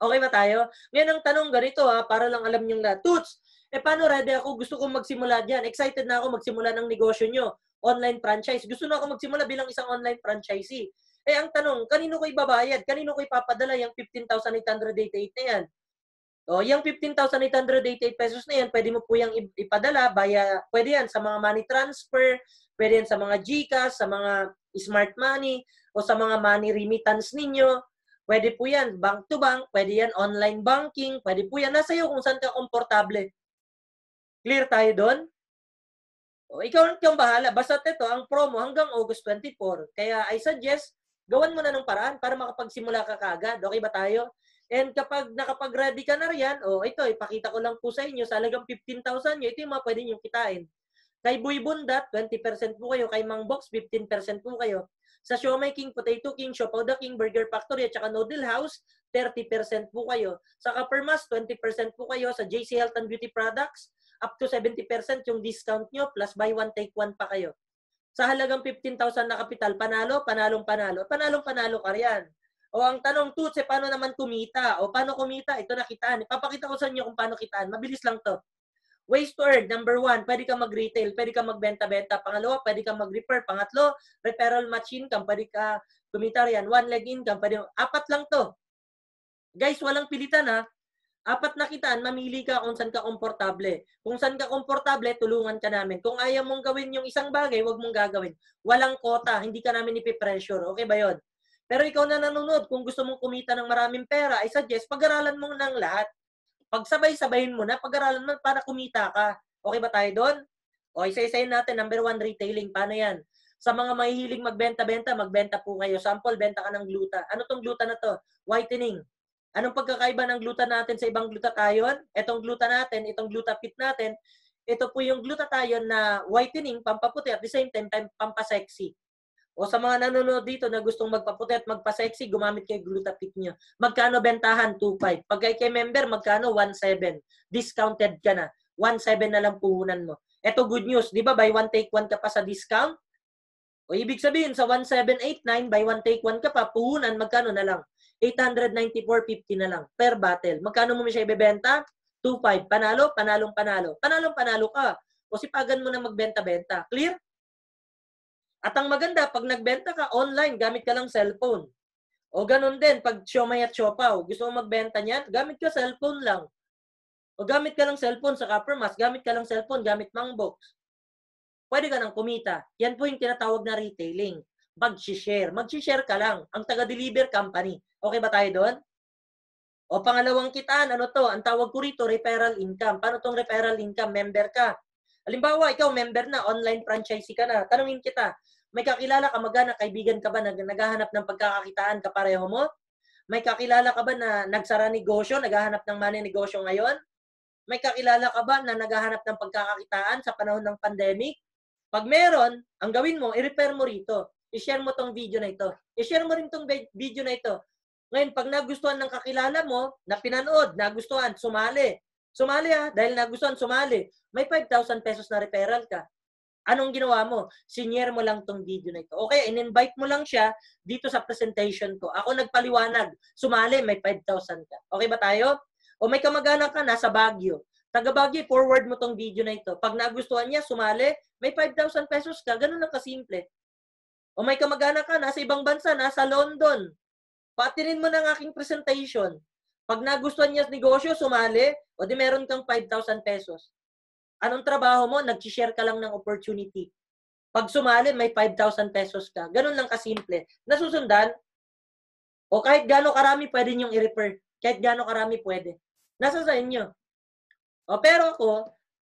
Okay ba tayo? Ngayon ang tanong ganito ha, ah, para lang alam niyong lahat. Toots, eh paano ready ako? Gusto kong magsimula diyan. Excited na ako magsimula ng negosyo nyo online franchise. Gusto na ako magsimula bilang isang online franchisee. Eh, ang tanong, kanino ko ibabayad? Kanino ko ipapadala yung 15,888 na yan? O, yung 15,888 pesos na yan, pwede mo po yung ipadala via, pwede yan sa mga money transfer, pwede yan sa mga GCash, sa mga smart money, o sa mga money remittance ninyo. Pwede po yan bank to bank, pwede yan online banking, pwede po yan. Nasa iyo kung saan ka komportable. Clear tayo doon? O, ikaw ang bahala. Basta ito, ang promo hanggang August 24. Kaya I suggest, gawan mo na ng paraan para makapagsimula ka kagad. Okay ba tayo? And kapag nakapag-ready ka na riyan, oh, ito, ipakita ko lang po sa inyo, sa alagang 15,000 nyo, ito yung mga pwede nyo kitain. Kay Boy Bundat, 20% po kayo. Kay Mang Box, 15% po kayo. Sa Siomay King, Potato King, The King, Burger Factory, at saka Noodle House, 30% po kayo. Sa Kapermas, 20% po kayo. Sa JC Health and Beauty Products, up to 70% yung discount nyo plus buy one take one pa kayo. Sa halagang 15,000 na kapital, panalo, panalong panalo, panalong panalo ka riyan. O ang tanong, Tutse, eh, paano naman kumita? O paano kumita? Ito na kitaan. Ipapakita ko sa inyo kung paano kitaan. Mabilis lang to. Ways to earn, number one, pwede kang mag-retail, pwede kang magbenta-benta. Pangalawa, pwede kang mag-refer. Pangatlo, referral match income, pwede ka kumita riyan. One leg income, pwede. Apat lang to. Guys, walang pilitan ha apat na kitaan, mamili ka kung saan ka komportable. Kung saan ka komportable, tulungan ka namin. Kung ayaw mong gawin yung isang bagay, wag mong gagawin. Walang kota, hindi ka namin ipipressure. Okay ba yon? Pero ikaw na nanonood, kung gusto mong kumita ng maraming pera, I suggest, pag-aralan mo ng lahat. Pagsabay-sabayin mo na, pag-aralan mo para kumita ka. Okay ba tayo doon? O, isa-isayin natin. Number one, retailing. Paano yan? Sa mga mahihiling magbenta-benta, magbenta po kayo. Sample, benta ka ng gluta. Ano tong gluta na to? Whitening. Anong pagkakaiba ng gluta natin sa ibang glutathione? Itong gluta natin, itong glutapit natin, ito po yung glutathione na whitening, pampaputi at the same time, pampasexy. O sa mga nanonood dito na gustong magpaputi at magpa-sexy, gumamit kayo glutapit nyo. Magkano bentahan? 2.5. Pag kay member, magkano? 1.7. Discounted ka na. 1.7 na lang puhunan mo. Ito good news, di ba? By 1 take 1 ka pa sa discount. O ibig sabihin, sa 1789, by 1 take 1 ka pa, puhunan, magkano na lang? 894.50 na lang per battle. Magkano mo siya ibebenta? 2.5. Panalo, panalong panalo. Panalong panalo ka. O sipagan mo na magbenta-benta. Clear? At ang maganda, pag nagbenta ka online, gamit ka lang cellphone. O ganun din, pag siomay at siopaw, gusto mo magbenta niyan, gamit ka cellphone lang. O gamit ka lang cellphone sa copper mask, gamit ka lang cellphone, gamit mang box. Pwede ka nang kumita. Yan po yung tinatawag na retailing mag-share. Mag-share ka lang. Ang taga-deliver company. Okay ba tayo doon? O pangalawang kitaan, ano to? Ang tawag ko rito, referral income. Paano tong referral income? Member ka. Halimbawa, ikaw member na, online franchisee ka na. Tanungin kita, may kakilala ka magana, kaibigan ka ba na naghahanap ng pagkakakitaan pareho mo? May kakilala ka ba na nagsara negosyo, naghahanap ng money negosyo ngayon? May kakilala ka ba na naghahanap ng pagkakakitaan sa panahon ng pandemic? Pag meron, ang gawin mo, i-refer mo rito i-share mo tong video na ito. I-share mo rin tong video na ito. Ngayon, pag nagustuhan ng kakilala mo, na pinanood, nagustuhan, sumali. Sumali ha, ah, dahil nagustuhan, sumali. May 5,000 pesos na referral ka. Anong ginawa mo? Sinyer mo lang tong video na ito. Okay, in-invite mo lang siya dito sa presentation ko. Ako nagpaliwanag. Sumali, may 5,000 ka. Okay ba tayo? O may kamag-anak ka, nasa Baguio. Taga Baguio, forward mo tong video na ito. Pag nagustuhan niya, sumali, may 5,000 pesos ka. Ganun lang kasimple. O may kamag-anak ka, nasa ibang bansa, nasa London. Patirin mo ng aking presentation. Pag nagustuhan niya negosyo, sumali, o di meron kang 5,000 pesos. Anong trabaho mo? Nag-share ka lang ng opportunity. Pag sumali, may 5,000 pesos ka. Ganun lang kasimple. Nasusundan, o kahit gano'ng karami pwede niyong i-refer. Kahit gano'ng karami pwede. Nasa sa inyo. O pero ako,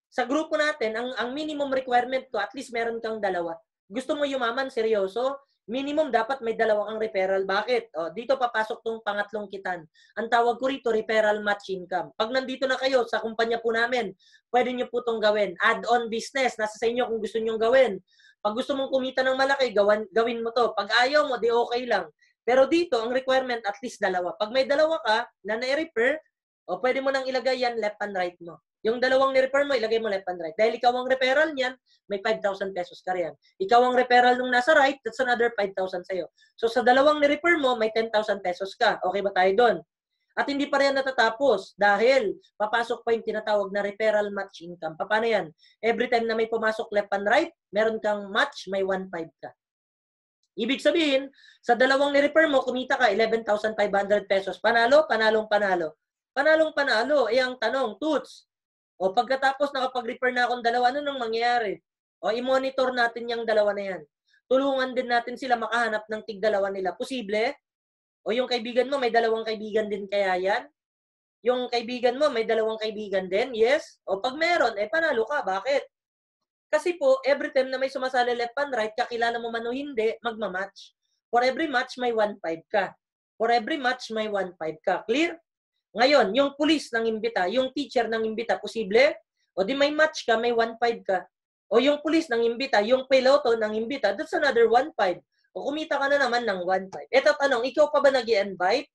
sa grupo natin, ang, ang minimum requirement ko, at least meron kang dalawa gusto mo yumaman, seryoso, minimum dapat may dalawa kang referral. Bakit? O, dito papasok tong pangatlong kitan. Ang tawag ko rito, referral match income. Pag nandito na kayo sa kumpanya po namin, pwede nyo po tong gawin. Add-on business, nasa sa inyo kung gusto nyo gawin. Pag gusto mong kumita ng malaki, gawin, gawin mo to. Pag ayaw mo, di okay lang. Pero dito, ang requirement, at least dalawa. Pag may dalawa ka na na-refer, o pwede mo nang ilagay yan, left and right mo. Yung dalawang ni-refer mo, ilagay mo left and right. Dahil ikaw ang referral niyan, may 5,000 pesos ka riyan. Ikaw ang referral nung nasa right, that's another 5,000 sa'yo. So sa dalawang ni-refer mo, may 10,000 pesos ka. Okay ba tayo doon? At hindi pa rin natatapos dahil papasok pa yung tinatawag na referral match income. Paano yan? Every time na may pumasok left and right, meron kang match, may 1.5 ka. Ibig sabihin, sa dalawang ni-refer mo, kumita ka 11,500 pesos. Panalo, panalong panalo. Panalong panalo. Eh ang tanong, Toots, o pagkatapos nakapag repair na akong dalawa, ano nang mangyayari? O i-monitor natin yung dalawa na yan. Tulungan din natin sila makahanap ng tig-dalawa nila. Posible? O yung kaibigan mo, may dalawang kaibigan din kaya yan? Yung kaibigan mo, may dalawang kaibigan din? Yes? O pag meron, eh panalo ka. Bakit? Kasi po, every time na may sumasali left and right, kakilala mo man o hindi, magmamatch. For every match, may 1-5 ka. For every match, may 1-5 ka. Clear? Ngayon, yung pulis nang imbita, yung teacher nang imbita, posible? O di may match ka, may 1.5 ka. O yung pulis nang imbita, yung piloto nang imbita, that's another 1.5. O kumita ka na naman ng 1.5. Ito tanong, ikaw pa ba nag invite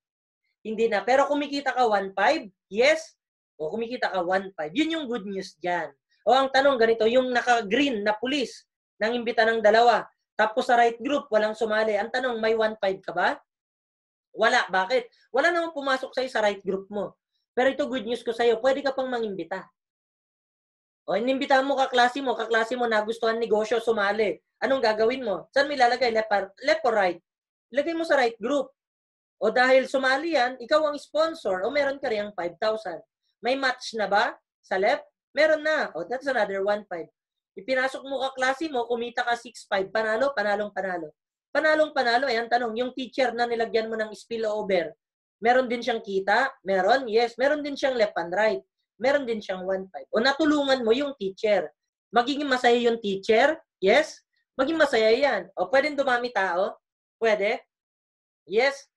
Hindi na. Pero kumikita ka 1.5? Yes. O kumikita ka 1.5. Yun yung good news dyan. O ang tanong ganito, yung naka-green na pulis nang imbita ng dalawa, tapos sa right group, walang sumali. Ang tanong, may 1.5 ka ba? Wala. Bakit? Wala namang pumasok sa'yo sa right group mo. Pero ito good news ko sa'yo, pwede ka pang mangimbita. O, inimbita mo kaklase mo, kaklase mo nagustuhan negosyo, sumali. Anong gagawin mo? Saan mo ilalagay? Left, or, left or right? Lagay mo sa right group. O dahil sumali yan, ikaw ang sponsor o meron ka rin 5,000. May match na ba sa left? Meron na. O that's another 1,500. Ipinasok mo ka klase mo, kumita ka 6,500. Panalo, panalong panalo. Panalong panalo, ayan tanong, yung teacher na nilagyan mo ng spillover, meron din siyang kita? Meron, yes. Meron din siyang left and right. Meron din siyang 1-5. O natulungan mo yung teacher. Magiging masaya yung teacher? Yes. Maging masaya yan. O pwedeng dumami tao? Pwede. Yes.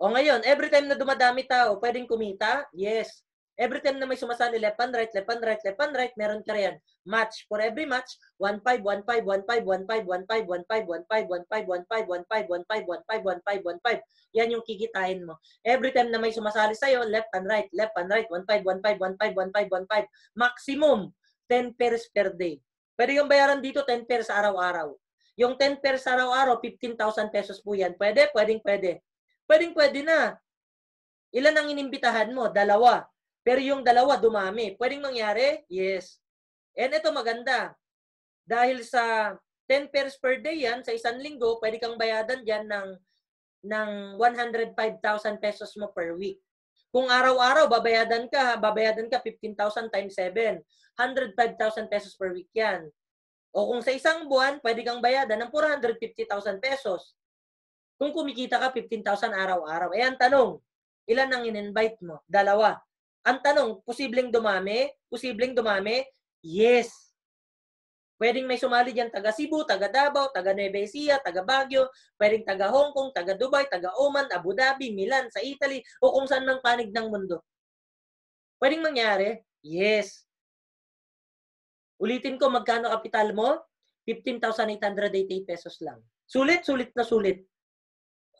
O ngayon, every time na dumadami tao, pwedeng kumita? Yes. Every time na may sumasali, left and right, left and right, left and right, meron ka riyan. Match. For every match, 1-5, 1-5, 1-5, 1-5, 1-5, 1-5, 1-5, 1-5, 1-5, 1-5, 1-5, 1-5, 1-5. Yan yung kikitain mo. Every time na may sumasali sa'yo, left and right, left and right, 1-5, 1-5, 1-5, 1-5, 1-5. Maximum, 10 pairs per day. Pwede yung bayaran dito 10 pairs araw-araw. Yung 10 pairs araw-araw, 15,000 pesos po yan. Pwede? Pwedeng pwede. Pwedeng pwede na. Ilan ang inimbitahan mo? Dalawa pero yung dalawa dumami. Pwedeng mangyari? Yes. And ito maganda. Dahil sa 10 pairs per day yan, sa isang linggo, pwede kang bayadan dyan ng, ng 105,000 pesos mo per week. Kung araw-araw, babayadan ka, babayadan ka 15,000 times 7. 105,000 pesos per week yan. O kung sa isang buwan, pwede kang bayadan ng 450,000 pesos. Kung kumikita ka 15,000 araw-araw. Eh, ang tanong, ilan ang in-invite mo? Dalawa. Ang tanong, posibleng dumami? Posibleng dumami? Yes. Pwedeng may sumali diyan taga Cebu, taga Davao, taga Nueva Ecija, taga Baguio, pwedeng taga Hong Kong, taga Dubai, taga Oman, Abu Dhabi, Milan, sa Italy, o kung saan mang panig ng mundo. Pwedeng mangyari? Yes. Ulitin ko, magkano kapital mo? 15,888 pesos lang. Sulit, sulit na sulit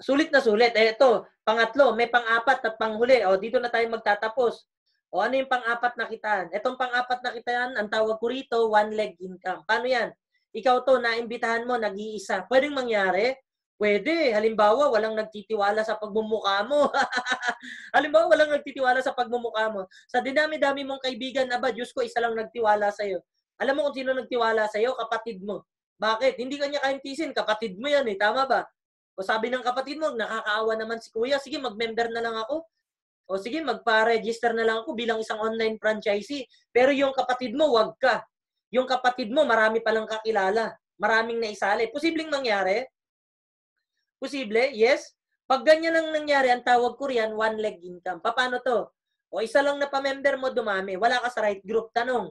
sulit na sulit. Eh, ito, pangatlo, may pang-apat at panghuli. O, dito na tayo magtatapos. O, ano yung pang-apat na kitaan? Itong pang-apat na kitaan, ang tawag ko rito, one-leg income. Paano yan? Ikaw to, naimbitahan mo, nag-iisa. Pwedeng mangyari? Pwede. Halimbawa, walang nagtitiwala sa pagmumukha mo. Halimbawa, walang nagtitiwala sa pagmumukha mo. Sa dinami-dami mong kaibigan, aba, Diyos ko, isa lang nagtiwala sa'yo. Alam mo kung sino nagtiwala sa'yo? Kapatid mo. Bakit? Hindi kanya kaintisin. Kapatid mo yan eh. Tama ba? O sabi ng kapatid mo, nakakaawa naman si kuya, sige mag-member na lang ako. O sige, magpa-register na lang ako bilang isang online franchisee. Pero yung kapatid mo, wag ka. Yung kapatid mo, marami palang kakilala. Maraming naisali. Posibleng mangyari? Posible, yes. Pag ganyan lang nangyari, ang tawag ko riyan, one-leg income. Paano to? O isa lang na pa-member mo, dumami. Wala ka sa right group. Tanong,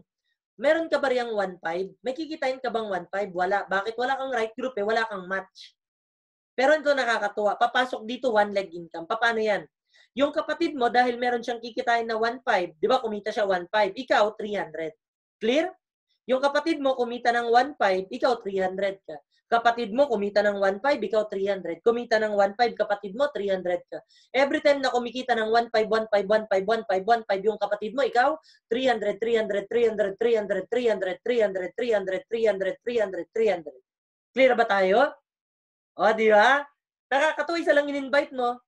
meron ka ba riyang 1.5? May kikitain ka bang 1.5? Wala. Bakit wala kang right group eh? Wala kang match. Pero ito nakakatuwa. Papasok dito one leg income. Paano yan? Yung kapatid mo, dahil meron siyang kikitain na 1.5, di ba kumita siya 1.5, ikaw 300. Clear? Yung kapatid mo kumita ng 1.5, ikaw 300 ka. Kapatid mo kumita ng 1.5, ikaw 300. Kumita ng 1.5, kapatid mo 300 ka. Every time na kumikita ng 1.5, 1.5, 1.5, 1.5, 1.5 1.5 yung kapatid mo, ikaw 300, 300, 300, 300, 300, 300, 300, 300, 300, 300. Clear ba tayo? O, oh, di ba? Nakakatuwa, isa lang in-invite mo.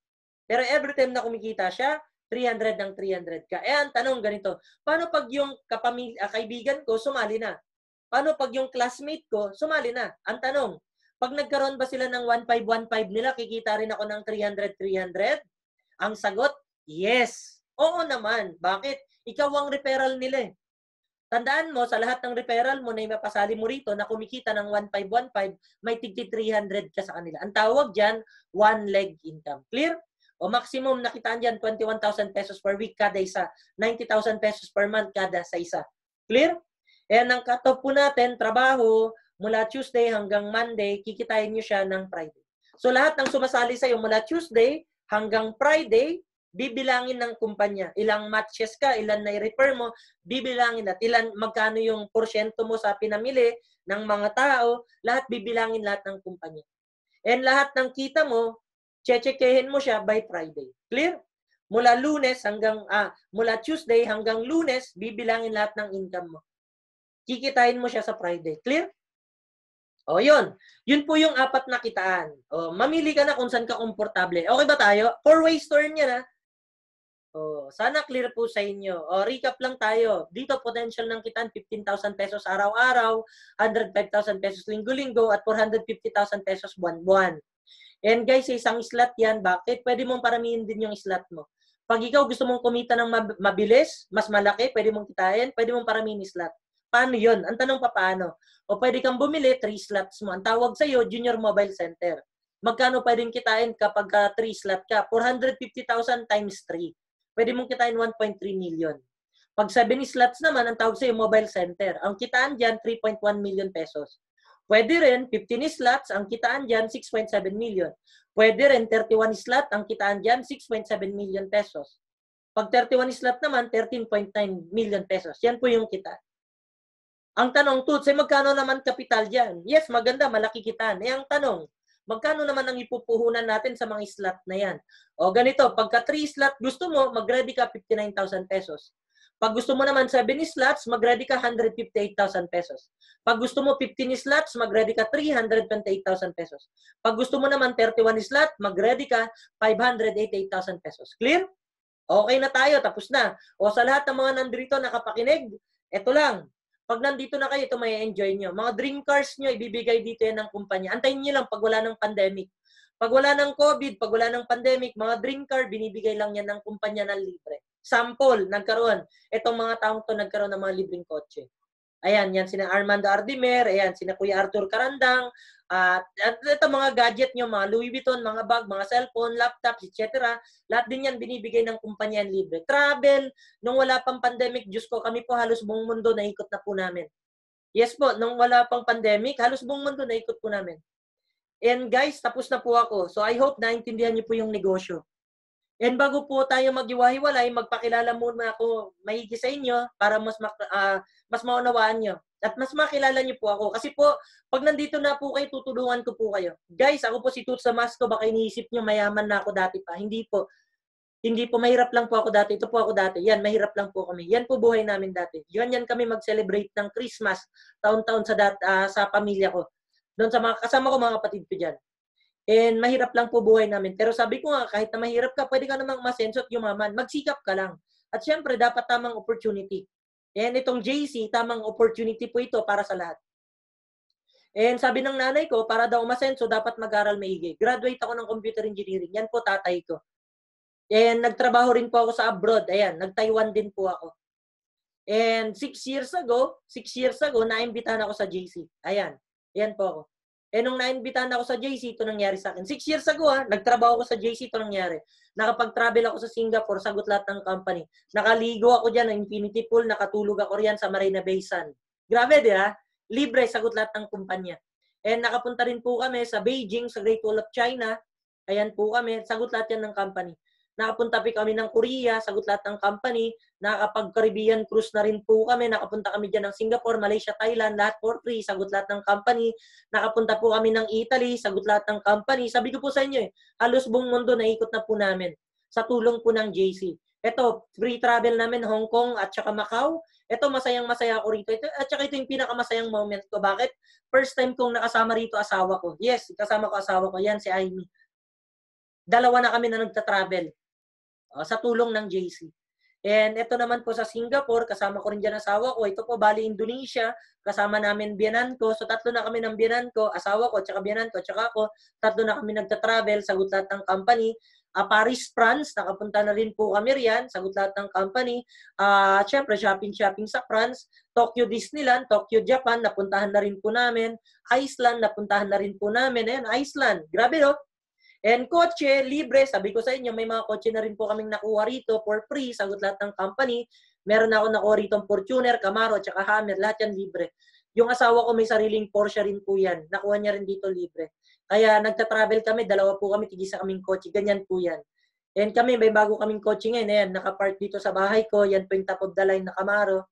Pero every time na kumikita siya, 300 ng 300 ka. Eh, ang tanong ganito, paano pag yung kapamil- uh, kaibigan ko, sumali na? Paano pag yung classmate ko, sumali na? Ang tanong, pag nagkaroon ba sila ng 1515 nila, kikita rin ako ng 300-300? Ang sagot, yes. Oo naman. Bakit? Ikaw ang referral nila eh. Tandaan mo, sa lahat ng referral mo na mapasali mo rito na kumikita ng 1515, may tigti 300 ka sa kanila. Ang tawag dyan, one-leg income. Clear? O maximum, nakitaan dyan, 21,000 pesos per week kada isa. 90,000 pesos per month kada sa isa. Clear? And ang cut po natin, trabaho, mula Tuesday hanggang Monday, kikitain nyo siya ng Friday. So lahat ng sumasali sa'yo mula Tuesday hanggang Friday, bibilangin ng kumpanya. Ilang matches ka, ilan na i-refer mo, bibilangin at ilan, magkano yung porsyento mo sa pinamili ng mga tao, lahat bibilangin lahat ng kumpanya. And lahat ng kita mo, checkehin mo siya by Friday. Clear? Mula lunes hanggang, ah, mula Tuesday hanggang lunes, bibilangin lahat ng income mo. Kikitain mo siya sa Friday. Clear? O, yun. Yun po yung apat na kitaan. O, mamili ka na kung saan ka komportable. Okay ba tayo? Four-way store niya na. Oh, sana clear po sa inyo. O, oh, recap lang tayo. Dito, potential ng kitan, 15,000 pesos araw-araw, 105,000 pesos linggo-linggo, at 450,000 pesos buwan-buwan. And guys, isang slot yan. Bakit? Pwede mong paramihin din yung slot mo. Pag ikaw gusto mong kumita ng mabilis, mas malaki, pwede mong kitain, pwede mong paramihin slot. Paano yon? Ang tanong pa paano? O pwede kang bumili, 3 slots mo. Ang tawag sa'yo, Junior Mobile Center. Magkano pwedeng kitain kapag 3 uh, slot ka? 450,000 times 3 pwede mong kitain 1.3 million. Pag 7 slots naman, ang tawag sa'yo mobile center. Ang kitaan dyan, 3.1 million pesos. Pwede rin, 15 slots, ang kitaan dyan, 6.7 million. Pwede rin, 31 slot, ang kitaan dyan, 6.7 million pesos. Pag 31 slot naman, 13.9 million pesos. Yan po yung kita. Ang tanong, Tuts, eh, magkano naman kapital dyan? Yes, maganda, malaki kitaan. Eh, ang tanong, Magkano naman ang ipupuhunan natin sa mga slot na yan? O ganito, pagka 3 slot gusto mo, mag-ready ka 59,000 pesos. Pag gusto mo naman 7 slots, mag-ready ka 158,000 pesos. Pag gusto mo 15 slots, mag-ready ka 328,000 pesos. Pag gusto mo naman 31 slot, mag-ready ka 588,000 pesos. Clear? Okay na tayo, tapos na. O sa lahat ng mga nandito nakapakinig, eto lang. Pag nandito na kayo, ito may enjoy nyo. Mga dream cars nyo, ibibigay dito yan ng kumpanya. Antayin nyo lang pag wala ng pandemic. Pag wala ng COVID, pag wala ng pandemic, mga dream car, binibigay lang yan ng kumpanya ng libre. Sample, nagkaroon. Itong mga taong to nagkaroon ng mga libreng kotse. Ayan, yan sina Armando Ardimer, ayan sina Kuya Arthur Karandang, at, at ito mga gadget nyo, mga Louis Vuitton, mga bag, mga cellphone, laptops, etc. Lahat din yan binibigay ng kumpanya libre. Travel, nung wala pang pandemic, Diyos ko, kami po halos buong mundo na ikot na po namin. Yes po, nung wala pang pandemic, halos buong mundo na ikot po namin. And guys, tapos na po ako. So I hope na intindihan niyo po yung negosyo. And bago po tayo magiwahiwalay, magpakilala muna ako mahigi sa inyo para mas ma- uh, ah, mas maunawaan nyo. At mas makilala nyo po ako. Kasi po, pag nandito na po kayo, tutulungan ko po kayo. Guys, ako po si Toots Damasco. Baka iniisip nyo mayaman na ako dati pa. Hindi po. Hindi po, mahirap lang po ako dati. Ito po ako dati. Yan, mahirap lang po kami. Yan po buhay namin dati. Yan, yan kami mag-celebrate ng Christmas taon-taon sa, dat, uh, sa pamilya ko. Doon sa mga kasama ko mga kapatid ko dyan. And mahirap lang po buhay namin. Pero sabi ko nga, kahit na mahirap ka, pwede ka namang masenso at yumaman. Magsikap ka lang. At syempre, dapat tamang opportunity. And itong JC, tamang opportunity po ito para sa lahat. And sabi ng nanay ko, para daw masenso, dapat mag-aral maigi. Graduate ako ng computer engineering. Yan po tatay ko. And nagtrabaho rin po ako sa abroad. Ayan, nag-Taiwan din po ako. And six years ago, six years ago, naimbitahan ako sa JC. Ayan, yan po ako. Eh, nung naimbitahan ako sa JC, ito nangyari sa akin. Six years ago, ha, ah, nagtrabaho ako sa JC, ito nangyari. Nakapag-travel ako sa Singapore, sagot lahat ng company. Nakaligo ako dyan ng Infinity Pool, nakatulog ako riyan sa Marina Bay Sand. Grabe, di ha? Libre, sagot lahat ng kumpanya. And nakapunta rin po kami sa Beijing, sa Great Wall of China. Ayan po kami, sagot lahat yan ng company. Nakapunta po kami ng Korea, sagot lahat ng company. nakapag caribbean cruise na rin po kami. Nakapunta kami dyan ng Singapore, Malaysia, Thailand, lahat for free, sagot lahat ng company. Nakapunta po kami ng Italy, sagot lahat ng company. Sabi ko po sa inyo, eh, halos buong mundo na ikot na po namin sa tulong po ng JC. Ito, free travel namin Hong Kong at saka Macau. Ito, masayang-masaya ako rito. Ito, at saka ito yung pinakamasayang moment ko. Bakit? First time kong nakasama rito asawa ko. Yes, kasama ko asawa ko. Yan, si Amy. Dalawa na kami na nagta-travel uh, sa tulong ng JC. And ito naman po sa Singapore, kasama ko rin dyan asawa ko. Ito po, bali Indonesia, kasama namin biyanan ko. So tatlo na kami ng biyanan ko, asawa ko, tsaka biyanan ko, tsaka ako. Tatlo na kami nagta-travel, sa lahat ng company. Uh, Paris, France, nakapunta na rin po kami riyan, sa lahat ng company. Uh, ah, Siyempre, shopping-shopping sa France. Tokyo Disneyland, Tokyo Japan, napuntahan na rin po namin. Iceland, napuntahan na rin po namin. Ayan, Iceland. Grabe, no? And kotse, libre. Sabi ko sa inyo, may mga kotse na rin po kaming nakuha rito for free. Sagot lahat ng company. Meron ako nakuha rito Fortuner, Camaro, at saka Hammer. Lahat yan libre. Yung asawa ko may sariling Porsche rin po yan. Nakuha niya rin dito libre. Kaya nagta-travel kami, dalawa po kami, tigisa kaming kotse. Ganyan po yan. And kami, may bago kaming kotse ngayon. Ayan, nakapark dito sa bahay ko. Yan po yung top of the line na Camaro.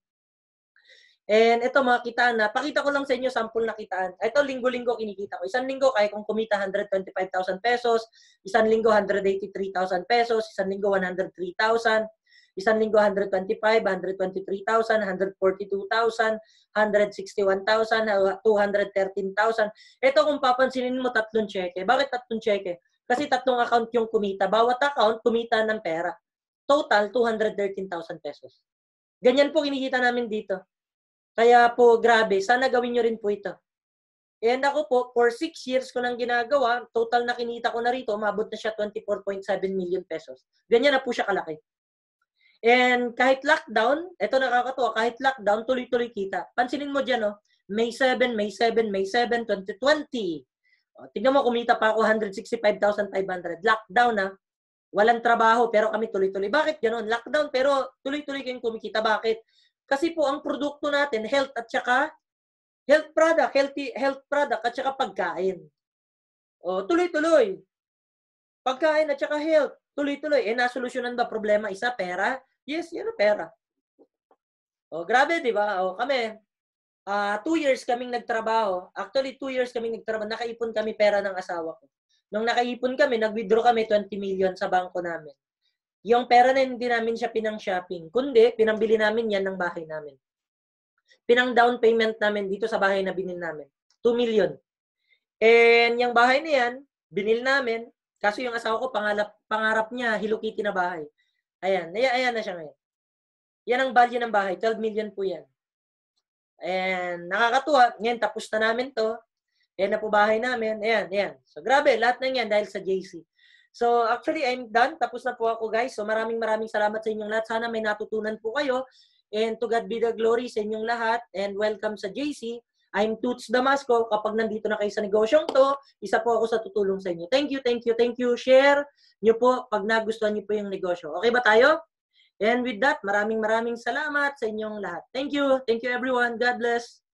And ito mga kitaan na, pakita ko lang sa inyo sample na kitaan. Ito linggo-linggo kinikita ko. Isang linggo kaya kong kumita 125,000 pesos, isang linggo 183,000 pesos, isang linggo 103,000, isang linggo 125, 123,000, 142,000, 161,000, 213,000. Ito kung papansinin mo tatlong cheque. Bakit tatlong cheque? Kasi tatlong account yung kumita. Bawat account kumita ng pera. Total 213,000 pesos. Ganyan po kinikita namin dito. Kaya po, grabe. Sana gawin nyo rin po ito. And ako po, for 6 years ko nang ginagawa, total na kinita ko na rito, umabot na siya 24.7 million pesos. Ganyan na po siya kalaki. And kahit lockdown, ito nakakatuwa, kahit lockdown, tuloy-tuloy kita. Pansinin mo dyan, no? Oh, May 7, May 7, May 7, 2020. O, tignan mo, kumita pa ako 165,500. Lockdown, na ah. Walang trabaho, pero kami tuloy-tuloy. Bakit ganoon? Lockdown, pero tuloy-tuloy kayong kumikita. Bakit? Kasi po ang produkto natin, health at saka health product, healthy health product at saka pagkain. O, tuloy-tuloy. Pagkain at saka health, tuloy-tuloy. Eh, nasolusyonan ba problema isa? Pera? Yes, yun pera. O, grabe, di ba? O, kami, uh, two years kaming nagtrabaho. Actually, two years kaming nagtrabaho. Nakaipon kami pera ng asawa ko. Nung nakaipon kami, nag-withdraw kami 20 million sa bangko namin. Yung pera na hindi namin siya pinang shopping, kundi pinambili namin yan ng bahay namin. Pinang down payment namin dito sa bahay na binil namin. 2 million. And yung bahay na yan, binil namin. Kaso yung asawa ko, pangalap, pangarap niya, Hello Kitty na bahay. Ayan, ayan, ayan na siya ngayon. Yan ang value ng bahay, 12 million po yan. And nakakatuwa, ngayon tapos na namin to. Ayan na po bahay namin. Ayan, ayan. So grabe, lahat ng yan dahil sa JC. So actually, I'm done. Tapos na po ako guys. So maraming maraming salamat sa inyong lahat. Sana may natutunan po kayo. And to God be the glory sa inyong lahat. And welcome sa JC. I'm Toots Damasco. Kapag nandito na kayo sa negosyong to, isa po ako sa tutulong sa inyo. Thank you, thank you, thank you. Share nyo po pag nagustuhan nyo po yung negosyo. Okay ba tayo? And with that, maraming maraming salamat sa inyong lahat. Thank you. Thank you everyone. God bless.